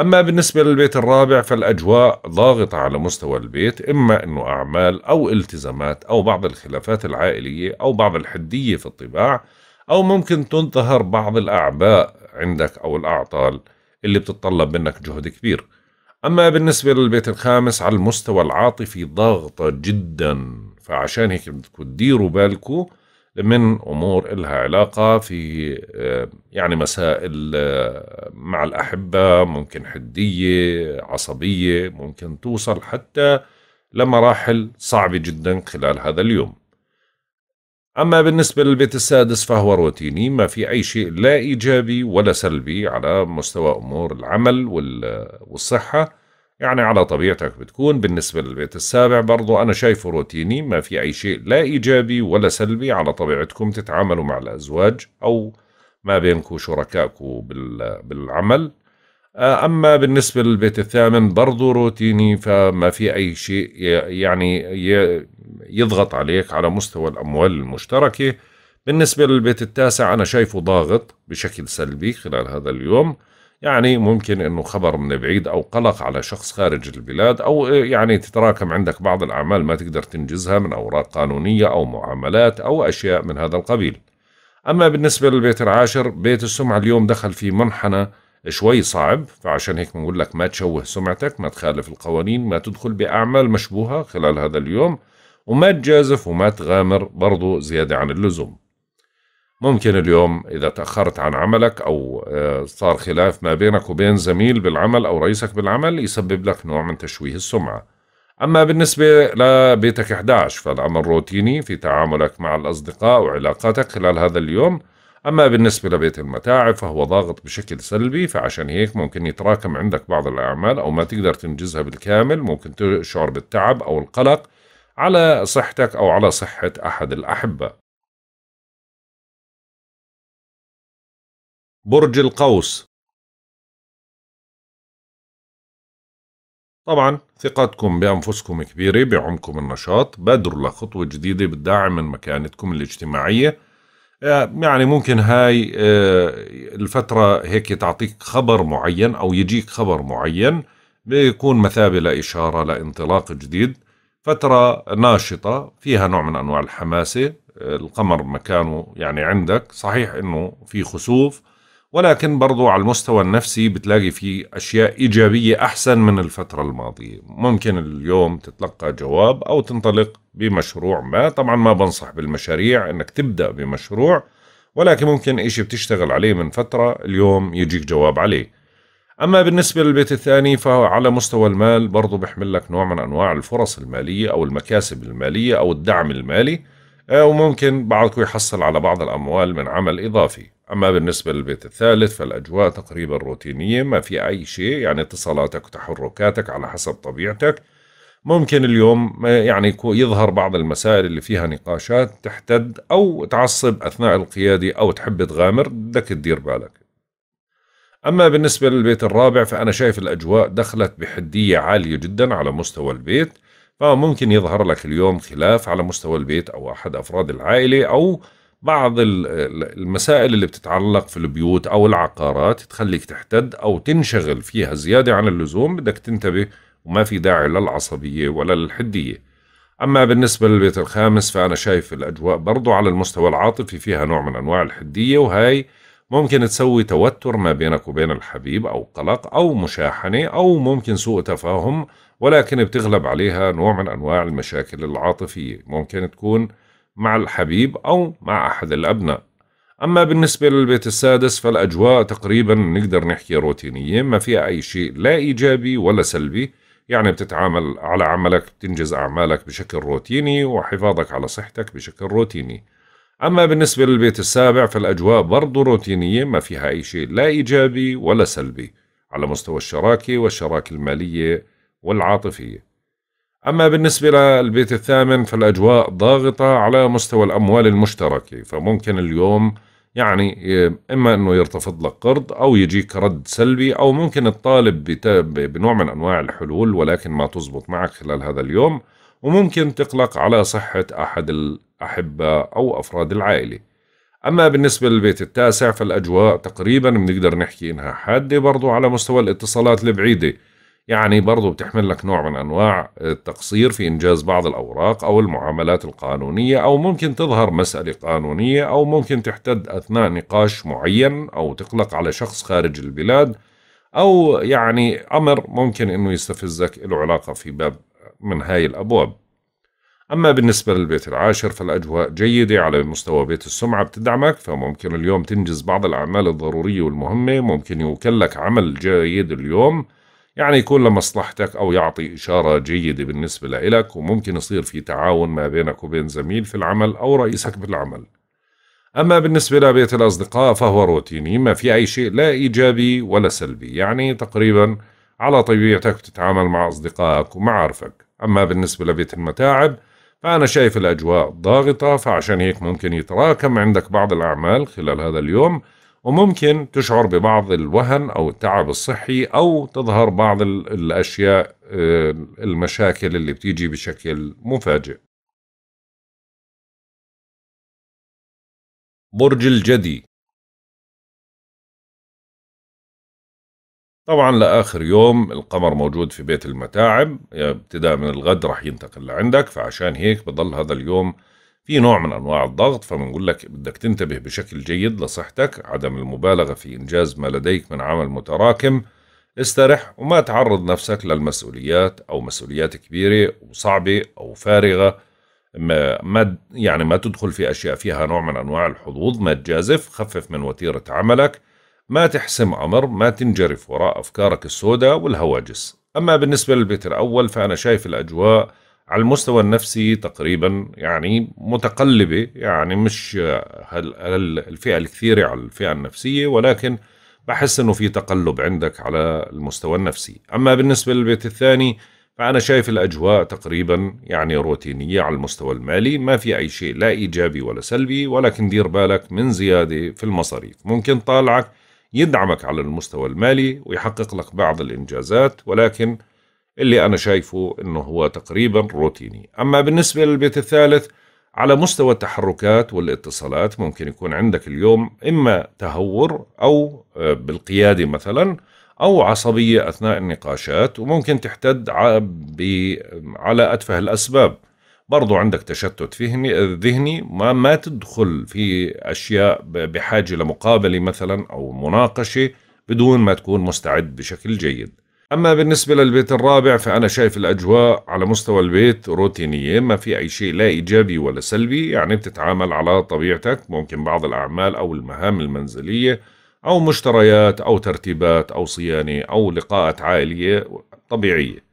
أما بالنسبة للبيت الرابع فالأجواء ضاغطة على مستوى البيت إما أنه أعمال أو التزامات أو بعض الخلافات العائلية أو بعض الحدية في الطباع أو ممكن تنتهر بعض الأعباء عندك أو الأعطال اللي بتتطلب منك جهد كبير أما بالنسبة للبيت الخامس على المستوى العاطفي ضاغطة جدا فعشان هيك بدكم تديروا بالكم من امور إلها علاقه في آه، يعني مسائل آه، مع الاحبه ممكن حديه عصبيه ممكن توصل حتى لمراحل صعبه جدا خلال هذا اليوم أما بالنسبة للبيت السادس فهو روتيني ما في أي شيء لا إيجابي ولا سلبي على مستوى أمور العمل والصحة يعني على طبيعتك بتكون بالنسبة للبيت السابع برضو أنا شايفه روتيني ما في أي شيء لا إيجابي ولا سلبي على طبيعتكم تتعاملوا مع الأزواج أو ما بينكم شركائكم بالعمل آه، أما بالنسبة للبيت الثامن برضو روتيني فما في أي شيء يعني يضغط عليك على مستوى الأموال المشتركة بالنسبة للبيت التاسع أنا شايفه ضاغط بشكل سلبي خلال هذا اليوم يعني ممكن أنه خبر من بعيد أو قلق على شخص خارج البلاد أو آه، يعني تتراكم عندك بعض الأعمال ما تقدر تنجزها من أوراق قانونية أو معاملات أو أشياء من هذا القبيل أما بالنسبة للبيت العاشر بيت السمعة اليوم دخل في منحنى شوي صعب فعشان هيك بنقول لك ما تشوه سمعتك ما تخالف القوانين ما تدخل بأعمال مشبوهة خلال هذا اليوم وما تجازف وما تغامر برضو زيادة عن اللزوم ممكن اليوم إذا تأخرت عن عملك أو آه، صار خلاف ما بينك وبين زميل بالعمل أو رئيسك بالعمل يسبب لك نوع من تشويه السمعة أما بالنسبة لبيتك 11 فالأمر روتيني في تعاملك مع الأصدقاء وعلاقاتك خلال هذا اليوم أما بالنسبة لبيت المتاعب فهو ضاغط بشكل سلبي فعشان هيك ممكن يتراكم عندك بعض الأعمال أو ما تقدر تنجزها بالكامل ممكن تشعر بالتعب أو القلق على صحتك أو على صحة أحد الأحبة
برج القوس طبعا ثقتكم
بأنفسكم كبيرة بعمكم النشاط بادروا لخطوة جديدة بتدعم من مكانتكم الاجتماعية آه، يعني ممكن هاي آه، الفترة هيك تعطيك خبر معين أو يجيك خبر معين بيكون مثابة لإشارة لانطلاق جديد فترة ناشطة فيها نوع من أنواع الحماسة آه، القمر مكانه يعني عندك صحيح أنه في خسوف ولكن برضو على المستوى النفسي بتلاقي في أشياء إيجابية أحسن من الفترة الماضية ممكن اليوم تتلقى جواب أو تنطلق بمشروع ما طبعا ما بنصح بالمشاريع أنك تبدأ بمشروع ولكن ممكن إشي بتشتغل عليه من فترة اليوم يجيك جواب عليه أما بالنسبة للبيت الثاني فهو على مستوى المال برضو بيحمل لك نوع من أنواع الفرص المالية أو المكاسب المالية أو الدعم المالي آه، وممكن بعضكم يحصل على بعض الأموال من عمل إضافي أما بالنسبة للبيت الثالث فالأجواء تقريبا روتينية ما في أي شيء يعني اتصالاتك وتحركاتك على حسب طبيعتك ممكن اليوم يعني يظهر بعض المسائل اللي فيها نقاشات تحتد أو تعصب أثناء القيادة أو تحب تغامر بدك تدير بالك أما بالنسبة للبيت الرابع فأنا شايف الأجواء دخلت بحدية عالية جدا على مستوى البيت فممكن يظهر لك اليوم خلاف على مستوى البيت أو أحد أفراد العائلة أو بعض المسائل اللي بتتعلق في البيوت أو العقارات تخليك تحتد أو تنشغل فيها زيادة عن اللزوم بدك تنتبه وما في داعي للعصبية ولا للحدية أما بالنسبة للبيت الخامس فأنا شايف الأجواء برضو على المستوى العاطفي فيها نوع من أنواع الحدية وهي ممكن تسوي توتر ما بينك وبين الحبيب أو قلق أو مشاحنة أو ممكن سوء تفاهم ولكن بتغلب عليها نوع من أنواع المشاكل العاطفية ممكن تكون مع الحبيب أو مع أحد الأبناء أما بالنسبة للبيت السادس فالأجواء تقريبا نقدر نحكي روتينية ما فيها أي شيء لا إيجابي ولا سلبي يعني بتتعامل على عملك بتنجز أعمالك بشكل روتيني وحفاظك على صحتك بشكل روتيني أما بالنسبة للبيت السابع فالأجواء برضو روتينية ما فيها أي شيء لا إيجابي ولا سلبي على مستوى الشراكة والشراكة المالية والعاطفية أما بالنسبة للبيت الثامن فالأجواء ضاغطة على مستوى الأموال المشتركة فممكن اليوم يعني إما أنه يرتفض لك قرض أو يجيك رد سلبي أو ممكن الطالب بنوع من أنواع الحلول ولكن ما تزبط معك خلال هذا اليوم وممكن تقلق على صحة أحد الأحبة أو أفراد العائلة أما بالنسبة للبيت التاسع فالأجواء تقريبا بنقدر نحكي إنها حادة برضو على مستوى الاتصالات البعيدة يعني برضو بتحمل لك نوع من أنواع التقصير في إنجاز بعض الأوراق أو المعاملات القانونية أو ممكن تظهر مسألة قانونية أو ممكن تحتد أثناء نقاش معين أو تقلق على شخص خارج البلاد أو يعني أمر ممكن أنه يستفزك له علاقة في باب من هاي الأبواب أما بالنسبة للبيت العاشر فالأجواء جيدة على مستوى بيت السمعة بتدعمك فممكن اليوم تنجز بعض الأعمال الضرورية والمهمة ممكن يوكلك عمل جيد اليوم يعني يكون لمصلحتك أو يعطي إشارة جيدة بالنسبة لإلك وممكن يصير في تعاون ما بينك وبين زميل في العمل أو رئيسك بالعمل أما بالنسبة لبيت الأصدقاء فهو روتيني ما في أي شيء لا إيجابي ولا سلبي يعني تقريبا على طبيعتك تتعامل مع أصدقائك ومعارفك أما بالنسبة لبيت المتاعب فأنا شايف الأجواء ضاغطة فعشان هيك ممكن يتراكم عندك بعض الأعمال خلال هذا اليوم وممكن تشعر ببعض الوهن أو التعب الصحي أو تظهر بعض الأشياء آه، المشاكل اللي بتيجي بشكل مفاجئ
برج الجدي
طبعا لآخر يوم القمر موجود في بيت المتاعب ابتداء من الغد راح ينتقل لعندك فعشان هيك بضل هذا اليوم في نوع من أنواع الضغط فبنقول لك بدك تنتبه بشكل جيد لصحتك عدم المبالغة في إنجاز ما لديك من عمل متراكم استرح وما تعرض نفسك للمسؤوليات أو مسؤوليات كبيرة وصعبة أو فارغة ما, ما يعني ما تدخل في أشياء فيها نوع من أنواع الحظوظ ما تجازف خفف من وتيرة عملك ما تحسم أمر ما تنجرف وراء أفكارك السوداء والهواجس أما بالنسبة للبيت الأول فأنا شايف الأجواء على المستوى النفسي تقريبا يعني متقلبة يعني مش الفئة الكثيرة على الفئة النفسية ولكن بحس انه في تقلب عندك على المستوى النفسي اما بالنسبة للبيت الثاني فأنا شايف الأجواء تقريبا يعني روتينية على المستوى المالي ما في أي شيء لا إيجابي ولا سلبي ولكن دير بالك من زيادة في المصاريف ممكن طالعك يدعمك على المستوى المالي ويحقق لك بعض الإنجازات ولكن اللي أنا شايفه أنه هو تقريبا روتيني أما بالنسبة للبيت الثالث على مستوى التحركات والاتصالات ممكن يكون عندك اليوم إما تهور أو آه، بالقيادة مثلا أو عصبية أثناء النقاشات وممكن تحتد على أتفه الأسباب برضو عندك تشتت ذهني ما ما تدخل في اشياء بحاجه لمقابله مثلا او مناقشه بدون ما تكون مستعد بشكل جيد أما بالنسبة للبيت الرابع فأنا شايف الأجواء على مستوى البيت روتينية ما في أي شيء لا إيجابي ولا سلبي يعني بتتعامل على طبيعتك ممكن بعض الأعمال أو المهام المنزلية أو مشتريات أو ترتيبات أو صيانة أو لقاءات عائلية طبيعية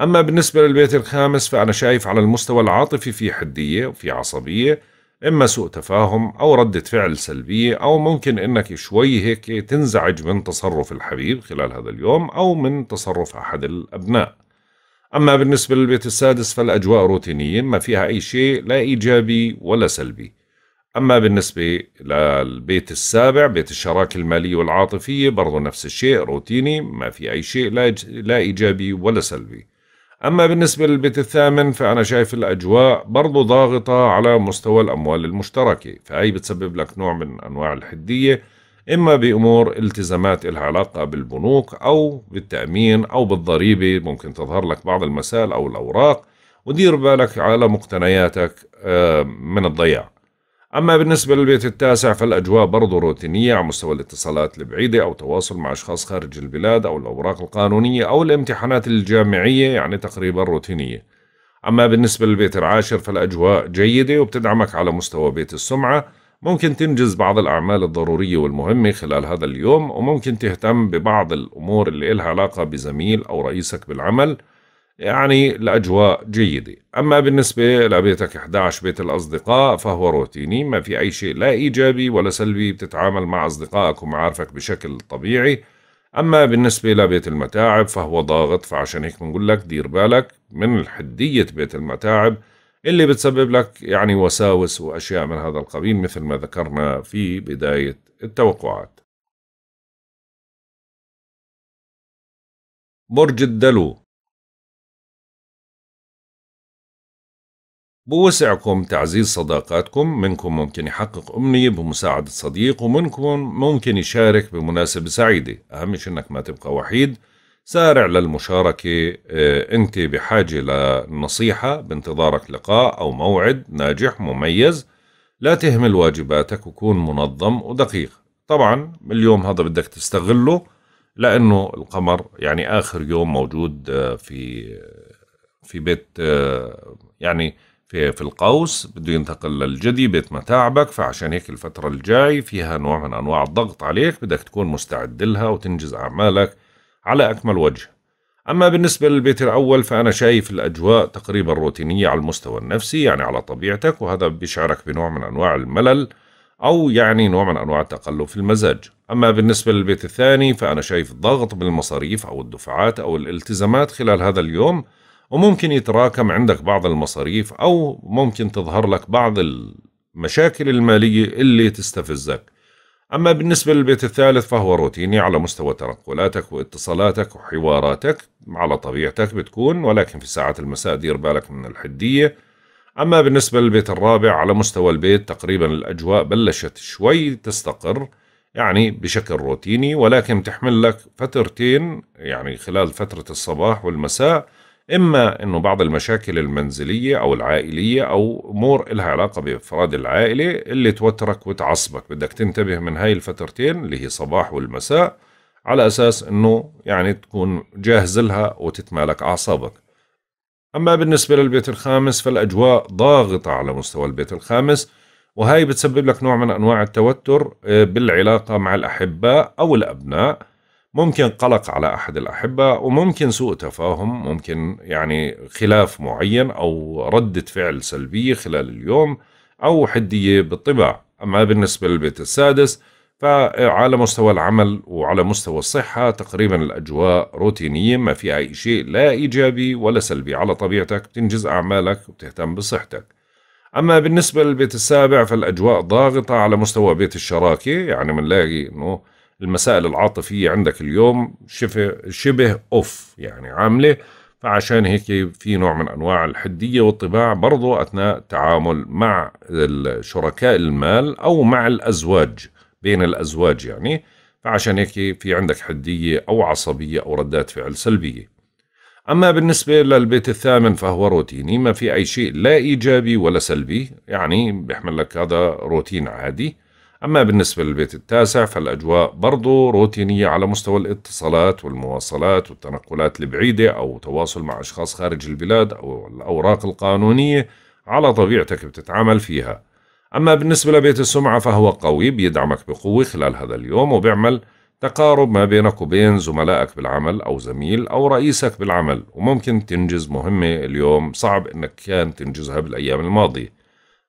أما بالنسبة للبيت الخامس فأنا شايف على المستوى العاطفي في حدية وفي عصبية إما سوء تفاهم أو ردة فعل سلبية أو ممكن إنك شوي هيك تنزعج من تصرف الحبيب خلال هذا اليوم أو من تصرف أحد الأبناء أما بالنسبة للبيت السادس فالأجواء روتينية ما فيها أي شيء لا إيجابي ولا سلبي أما بالنسبة للبيت السابع بيت الشراكة المالية والعاطفية برضو نفس الشيء روتيني ما في أي شيء لا إيجابي ولا سلبي أما بالنسبة للبيت الثامن فأنا شايف الأجواء برضو ضاغطة على مستوى الأموال المشتركة فهي بتسبب لك نوع من أنواع الحدية إما بأمور التزامات إلها علاقة بالبنوك أو بالتأمين أو بالضريبة ممكن تظهر لك بعض المسائل أو الأوراق ودير بالك على مقتنياتك آه، من الضياع أما بالنسبة للبيت التاسع فالأجواء برضو روتينية على مستوى الاتصالات البعيدة أو تواصل مع أشخاص خارج البلاد أو الأوراق القانونية أو الامتحانات الجامعية يعني تقريبا روتينية أما بالنسبة للبيت العاشر فالأجواء جيدة وبتدعمك على مستوى بيت السمعة ممكن تنجز بعض الأعمال الضرورية والمهمة خلال هذا اليوم وممكن تهتم ببعض الأمور اللي إلها علاقة بزميل أو رئيسك بالعمل يعني الأجواء جيدة أما بالنسبة لبيتك 11 بيت الأصدقاء فهو روتيني ما في أي شيء لا إيجابي ولا سلبي بتتعامل مع أصدقائك ومعارفك بشكل طبيعي أما بالنسبة لبيت المتاعب فهو ضاغط فعشان هيك بنقول لك دير بالك من حدية بيت المتاعب اللي بتسبب لك يعني وساوس وأشياء من هذا القبيل مثل ما ذكرنا في بداية التوقعات
برج الدلو
بوسعكم تعزيز صداقاتكم منكم ممكن يحقق أمنية بمساعدة صديق ومنكم ممكن يشارك بمناسبة سعيدة أهم شيء أنك ما تبقى وحيد سارع للمشاركة آه، أنت بحاجة لنصيحة بانتظارك لقاء أو موعد ناجح مميز لا تهمل واجباتك وكون منظم ودقيق طبعا اليوم هذا بدك تستغله لأنه القمر يعني آخر يوم موجود آه، في آه، في بيت يعني في في القوس بده ينتقل للجدي بيت متاعبك فعشان هيك الفترة الجاي فيها نوع من أنواع الضغط عليك بدك تكون مستعد لها وتنجز أعمالك على أكمل وجه أما بالنسبة للبيت الأول فأنا شايف الأجواء تقريبا روتينية على المستوى النفسي يعني على طبيعتك وهذا بيشعرك بنوع من أنواع الملل أو يعني نوع من أنواع التقلب في المزاج أما بالنسبة للبيت الثاني فأنا شايف ضغط بالمصاريف أو الدفعات أو الالتزامات خلال هذا اليوم وممكن يتراكم عندك بعض المصاريف أو ممكن تظهر لك بعض المشاكل المالية اللي تستفزك أما بالنسبة للبيت الثالث فهو روتيني على مستوى تنقلاتك واتصالاتك وحواراتك على طبيعتك بتكون ولكن في ساعات المساء دير بالك من الحدية أما بالنسبة للبيت الرابع على مستوى البيت تقريبا الأجواء بلشت شوي تستقر يعني بشكل روتيني ولكن تحمل لك فترتين يعني خلال فترة الصباح والمساء إما أنه بعض المشاكل المنزلية أو العائلية أو أمور إلها علاقة بأفراد العائلة اللي توترك وتعصبك بدك تنتبه من هاي الفترتين اللي هي صباح والمساء على أساس أنه يعني تكون جاهز لها وتتمالك أعصابك أما بالنسبة للبيت الخامس فالأجواء ضاغطة على مستوى البيت الخامس وهي بتسبب لك نوع من أنواع التوتر آه، بالعلاقة مع الأحباء أو الأبناء ممكن قلق على أحد الأحبة وممكن سوء تفاهم ممكن يعني خلاف معين أو ردة فعل سلبية خلال اليوم أو حدية بالطباع أما بالنسبة للبيت السادس فعلى مستوى العمل وعلى مستوى الصحة تقريبا الأجواء روتينية ما في أي شيء لا إيجابي ولا سلبي على طبيعتك بتنجز أعمالك وبتهتم بصحتك أما بالنسبة للبيت السابع فالأجواء ضاغطة على مستوى بيت الشراكة يعني بنلاقي أنه المسائل العاطفية عندك اليوم شبه أوف يعني عاملة فعشان هيك في نوع من أنواع الحدية والطباع برضو أثناء التعامل مع شركاء المال أو مع الأزواج بين الأزواج يعني فعشان هيك في عندك حدية أو عصبية أو ردات فعل سلبية أما بالنسبة للبيت الثامن فهو روتيني ما في أي شيء لا إيجابي ولا سلبي يعني بيحمل لك هذا روتين عادي أما بالنسبة للبيت التاسع فالأجواء برضو روتينية على مستوى الاتصالات والمواصلات والتنقلات البعيدة أو تواصل مع أشخاص خارج البلاد أو الأوراق القانونية على طبيعتك بتتعامل فيها أما بالنسبة لبيت السمعة فهو قوي بيدعمك بقوة خلال هذا اليوم وبيعمل تقارب ما بينك وبين زملائك بالعمل أو زميل أو رئيسك بالعمل وممكن تنجز مهمة اليوم صعب إنك كان تنجزها بالأيام الماضية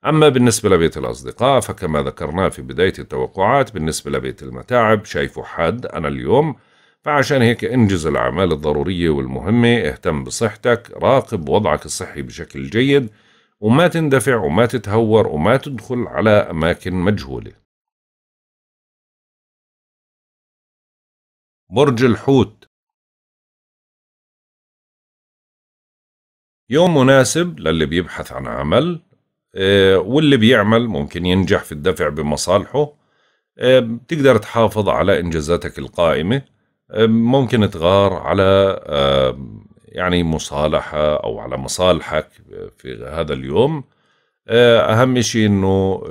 أما بالنسبة لبيت الأصدقاء فكما ذكرنا في بداية التوقعات بالنسبة لبيت المتاعب شايفه حاد أنا اليوم فعشان هيك انجز الأعمال الضرورية والمهمة اهتم بصحتك راقب وضعك الصحي بشكل جيد وما تندفع وما تتهور وما تدخل على أماكن
مجهولة برج الحوت يوم
مناسب للي بيبحث عن عمل آه، واللي بيعمل ممكن ينجح في الدفع بمصالحه بتقدر آه، تحافظ على إنجازاتك القائمة آه، ممكن تغار على يعني مصالحة أو على مصالحك في هذا اليوم أهم شيء أنه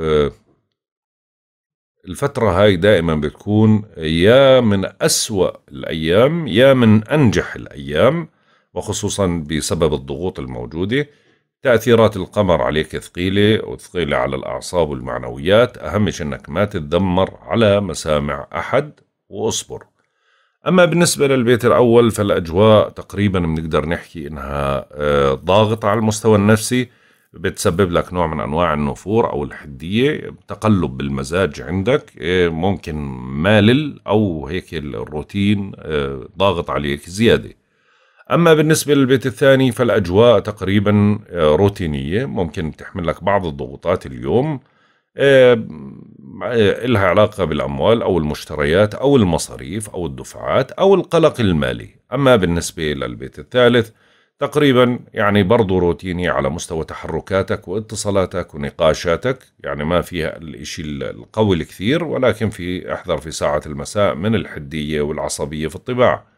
الفترة هاي دائما بتكون يا من أسوأ الأيام يا من أنجح الأيام وخصوصا بسبب الضغوط الموجودة تأثيرات القمر عليك ثقيلة وثقيلة على الأعصاب والمعنويات أهم أنك ما تتذمر على مسامع أحد واصبر أما بالنسبة للبيت الأول فالأجواء تقريبا بنقدر نحكي إنها آه، ضاغطة على المستوى النفسي بتسبب لك نوع من أنواع النفور أو الحدية تقلب بالمزاج عندك آه، ممكن مالل أو هيك الروتين آه، ضاغط عليك زيادة أما بالنسبة للبيت الثاني فالأجواء تقريبا آه، روتينية ممكن تحمل لك بعض الضغوطات اليوم آه، آه، إلها علاقة بالأموال أو المشتريات أو المصاريف أو الدفعات أو القلق المالي أما بالنسبة للبيت الثالث تقريبا يعني برضو روتيني على مستوى تحركاتك واتصالاتك ونقاشاتك يعني ما فيها الإشي القوي الكثير ولكن في احذر في ساعة المساء من الحدية والعصبية في الطباع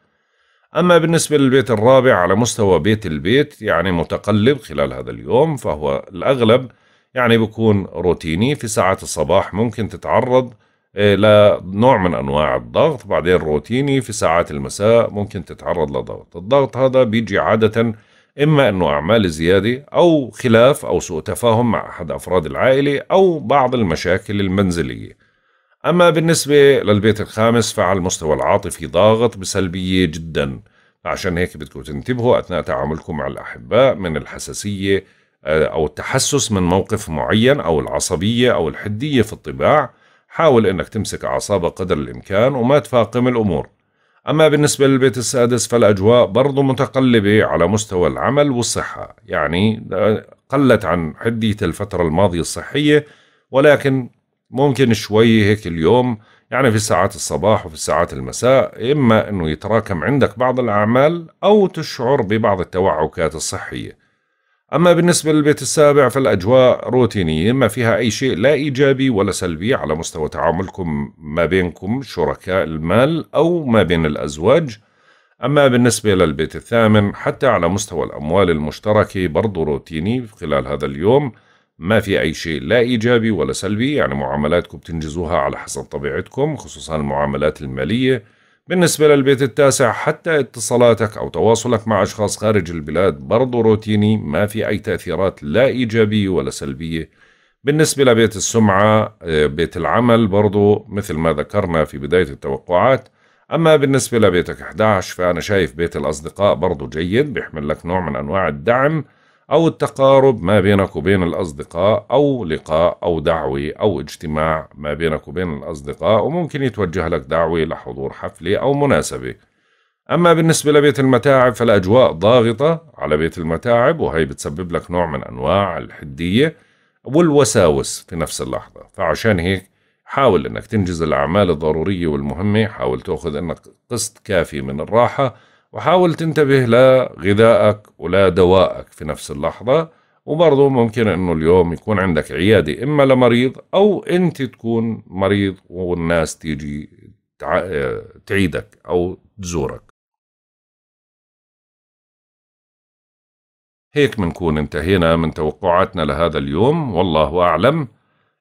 أما بالنسبة للبيت الرابع على مستوى بيت البيت يعني متقلب خلال هذا اليوم فهو الأغلب يعني بيكون روتيني في ساعات الصباح ممكن تتعرض آه، لنوع من أنواع الضغط بعدين روتيني في ساعات المساء ممكن تتعرض لضغط الضغط هذا بيجي عادة إما أنه أعمال زيادة أو خلاف أو سوء تفاهم مع أحد أفراد العائلة أو بعض المشاكل المنزلية أما بالنسبة للبيت الخامس فعلى المستوى العاطفي ضاغط بسلبية جدا عشان هيك بدكم تنتبهوا أثناء تعاملكم مع الأحباء من الحساسية آه، أو التحسس من موقف معين أو العصبية أو الحدية في الطباع حاول أنك تمسك أعصابك قدر الإمكان وما تفاقم الأمور أما بالنسبة للبيت السادس فالأجواء برضو متقلبة على مستوى العمل والصحة يعني آه، قلت عن حدية الفترة الماضية الصحية ولكن ممكن شوي هيك اليوم يعني في ساعات الصباح وفي ساعات المساء إما أنه يتراكم عندك بعض الأعمال أو تشعر ببعض التوعكات الصحية أما بالنسبة للبيت السابع فالأجواء روتينية ما فيها أي شيء لا إيجابي ولا سلبي على مستوى تعاملكم ما بينكم شركاء المال أو ما بين الأزواج أما بالنسبة للبيت الثامن حتى على مستوى الأموال المشتركة برضو روتيني خلال هذا اليوم ما في أي شيء لا إيجابي ولا سلبي يعني معاملاتكم بتنجزوها على حسب طبيعتكم خصوصا المعاملات المالية بالنسبة للبيت التاسع حتى اتصالاتك أو تواصلك مع أشخاص خارج البلاد برضو روتيني ما في أي تأثيرات لا إيجابية ولا سلبية بالنسبة لبيت السمعة آه، بيت العمل برضو مثل ما ذكرنا في بداية التوقعات أما بالنسبة لبيتك 11 فأنا شايف بيت الأصدقاء برضو جيد بيحمل لك نوع من أنواع الدعم أو التقارب ما بينك وبين الأصدقاء أو لقاء أو دعوة أو اجتماع ما بينك وبين الأصدقاء وممكن يتوجه لك دعوة لحضور حفلة أو مناسبة أما بالنسبة لبيت المتاعب فالأجواء ضاغطة على بيت المتاعب وهي بتسبب لك نوع من أنواع الحدية والوساوس في نفس اللحظة فعشان هيك حاول أنك تنجز الأعمال الضرورية والمهمة حاول تأخذ أنك قسط كافي من الراحة وحاول تنتبه لغذائك ولا دوائك في نفس اللحظة وبرضه ممكن انه اليوم يكون عندك عيادة اما لمريض او انت تكون مريض والناس تيجي تعيدك او
تزورك هيك منكون
انتهينا من توقعاتنا لهذا اليوم والله أعلم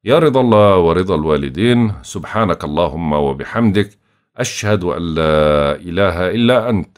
يا رضا الله ورضا الوالدين سبحانك اللهم وبحمدك أشهد أن لا إله إلا أنت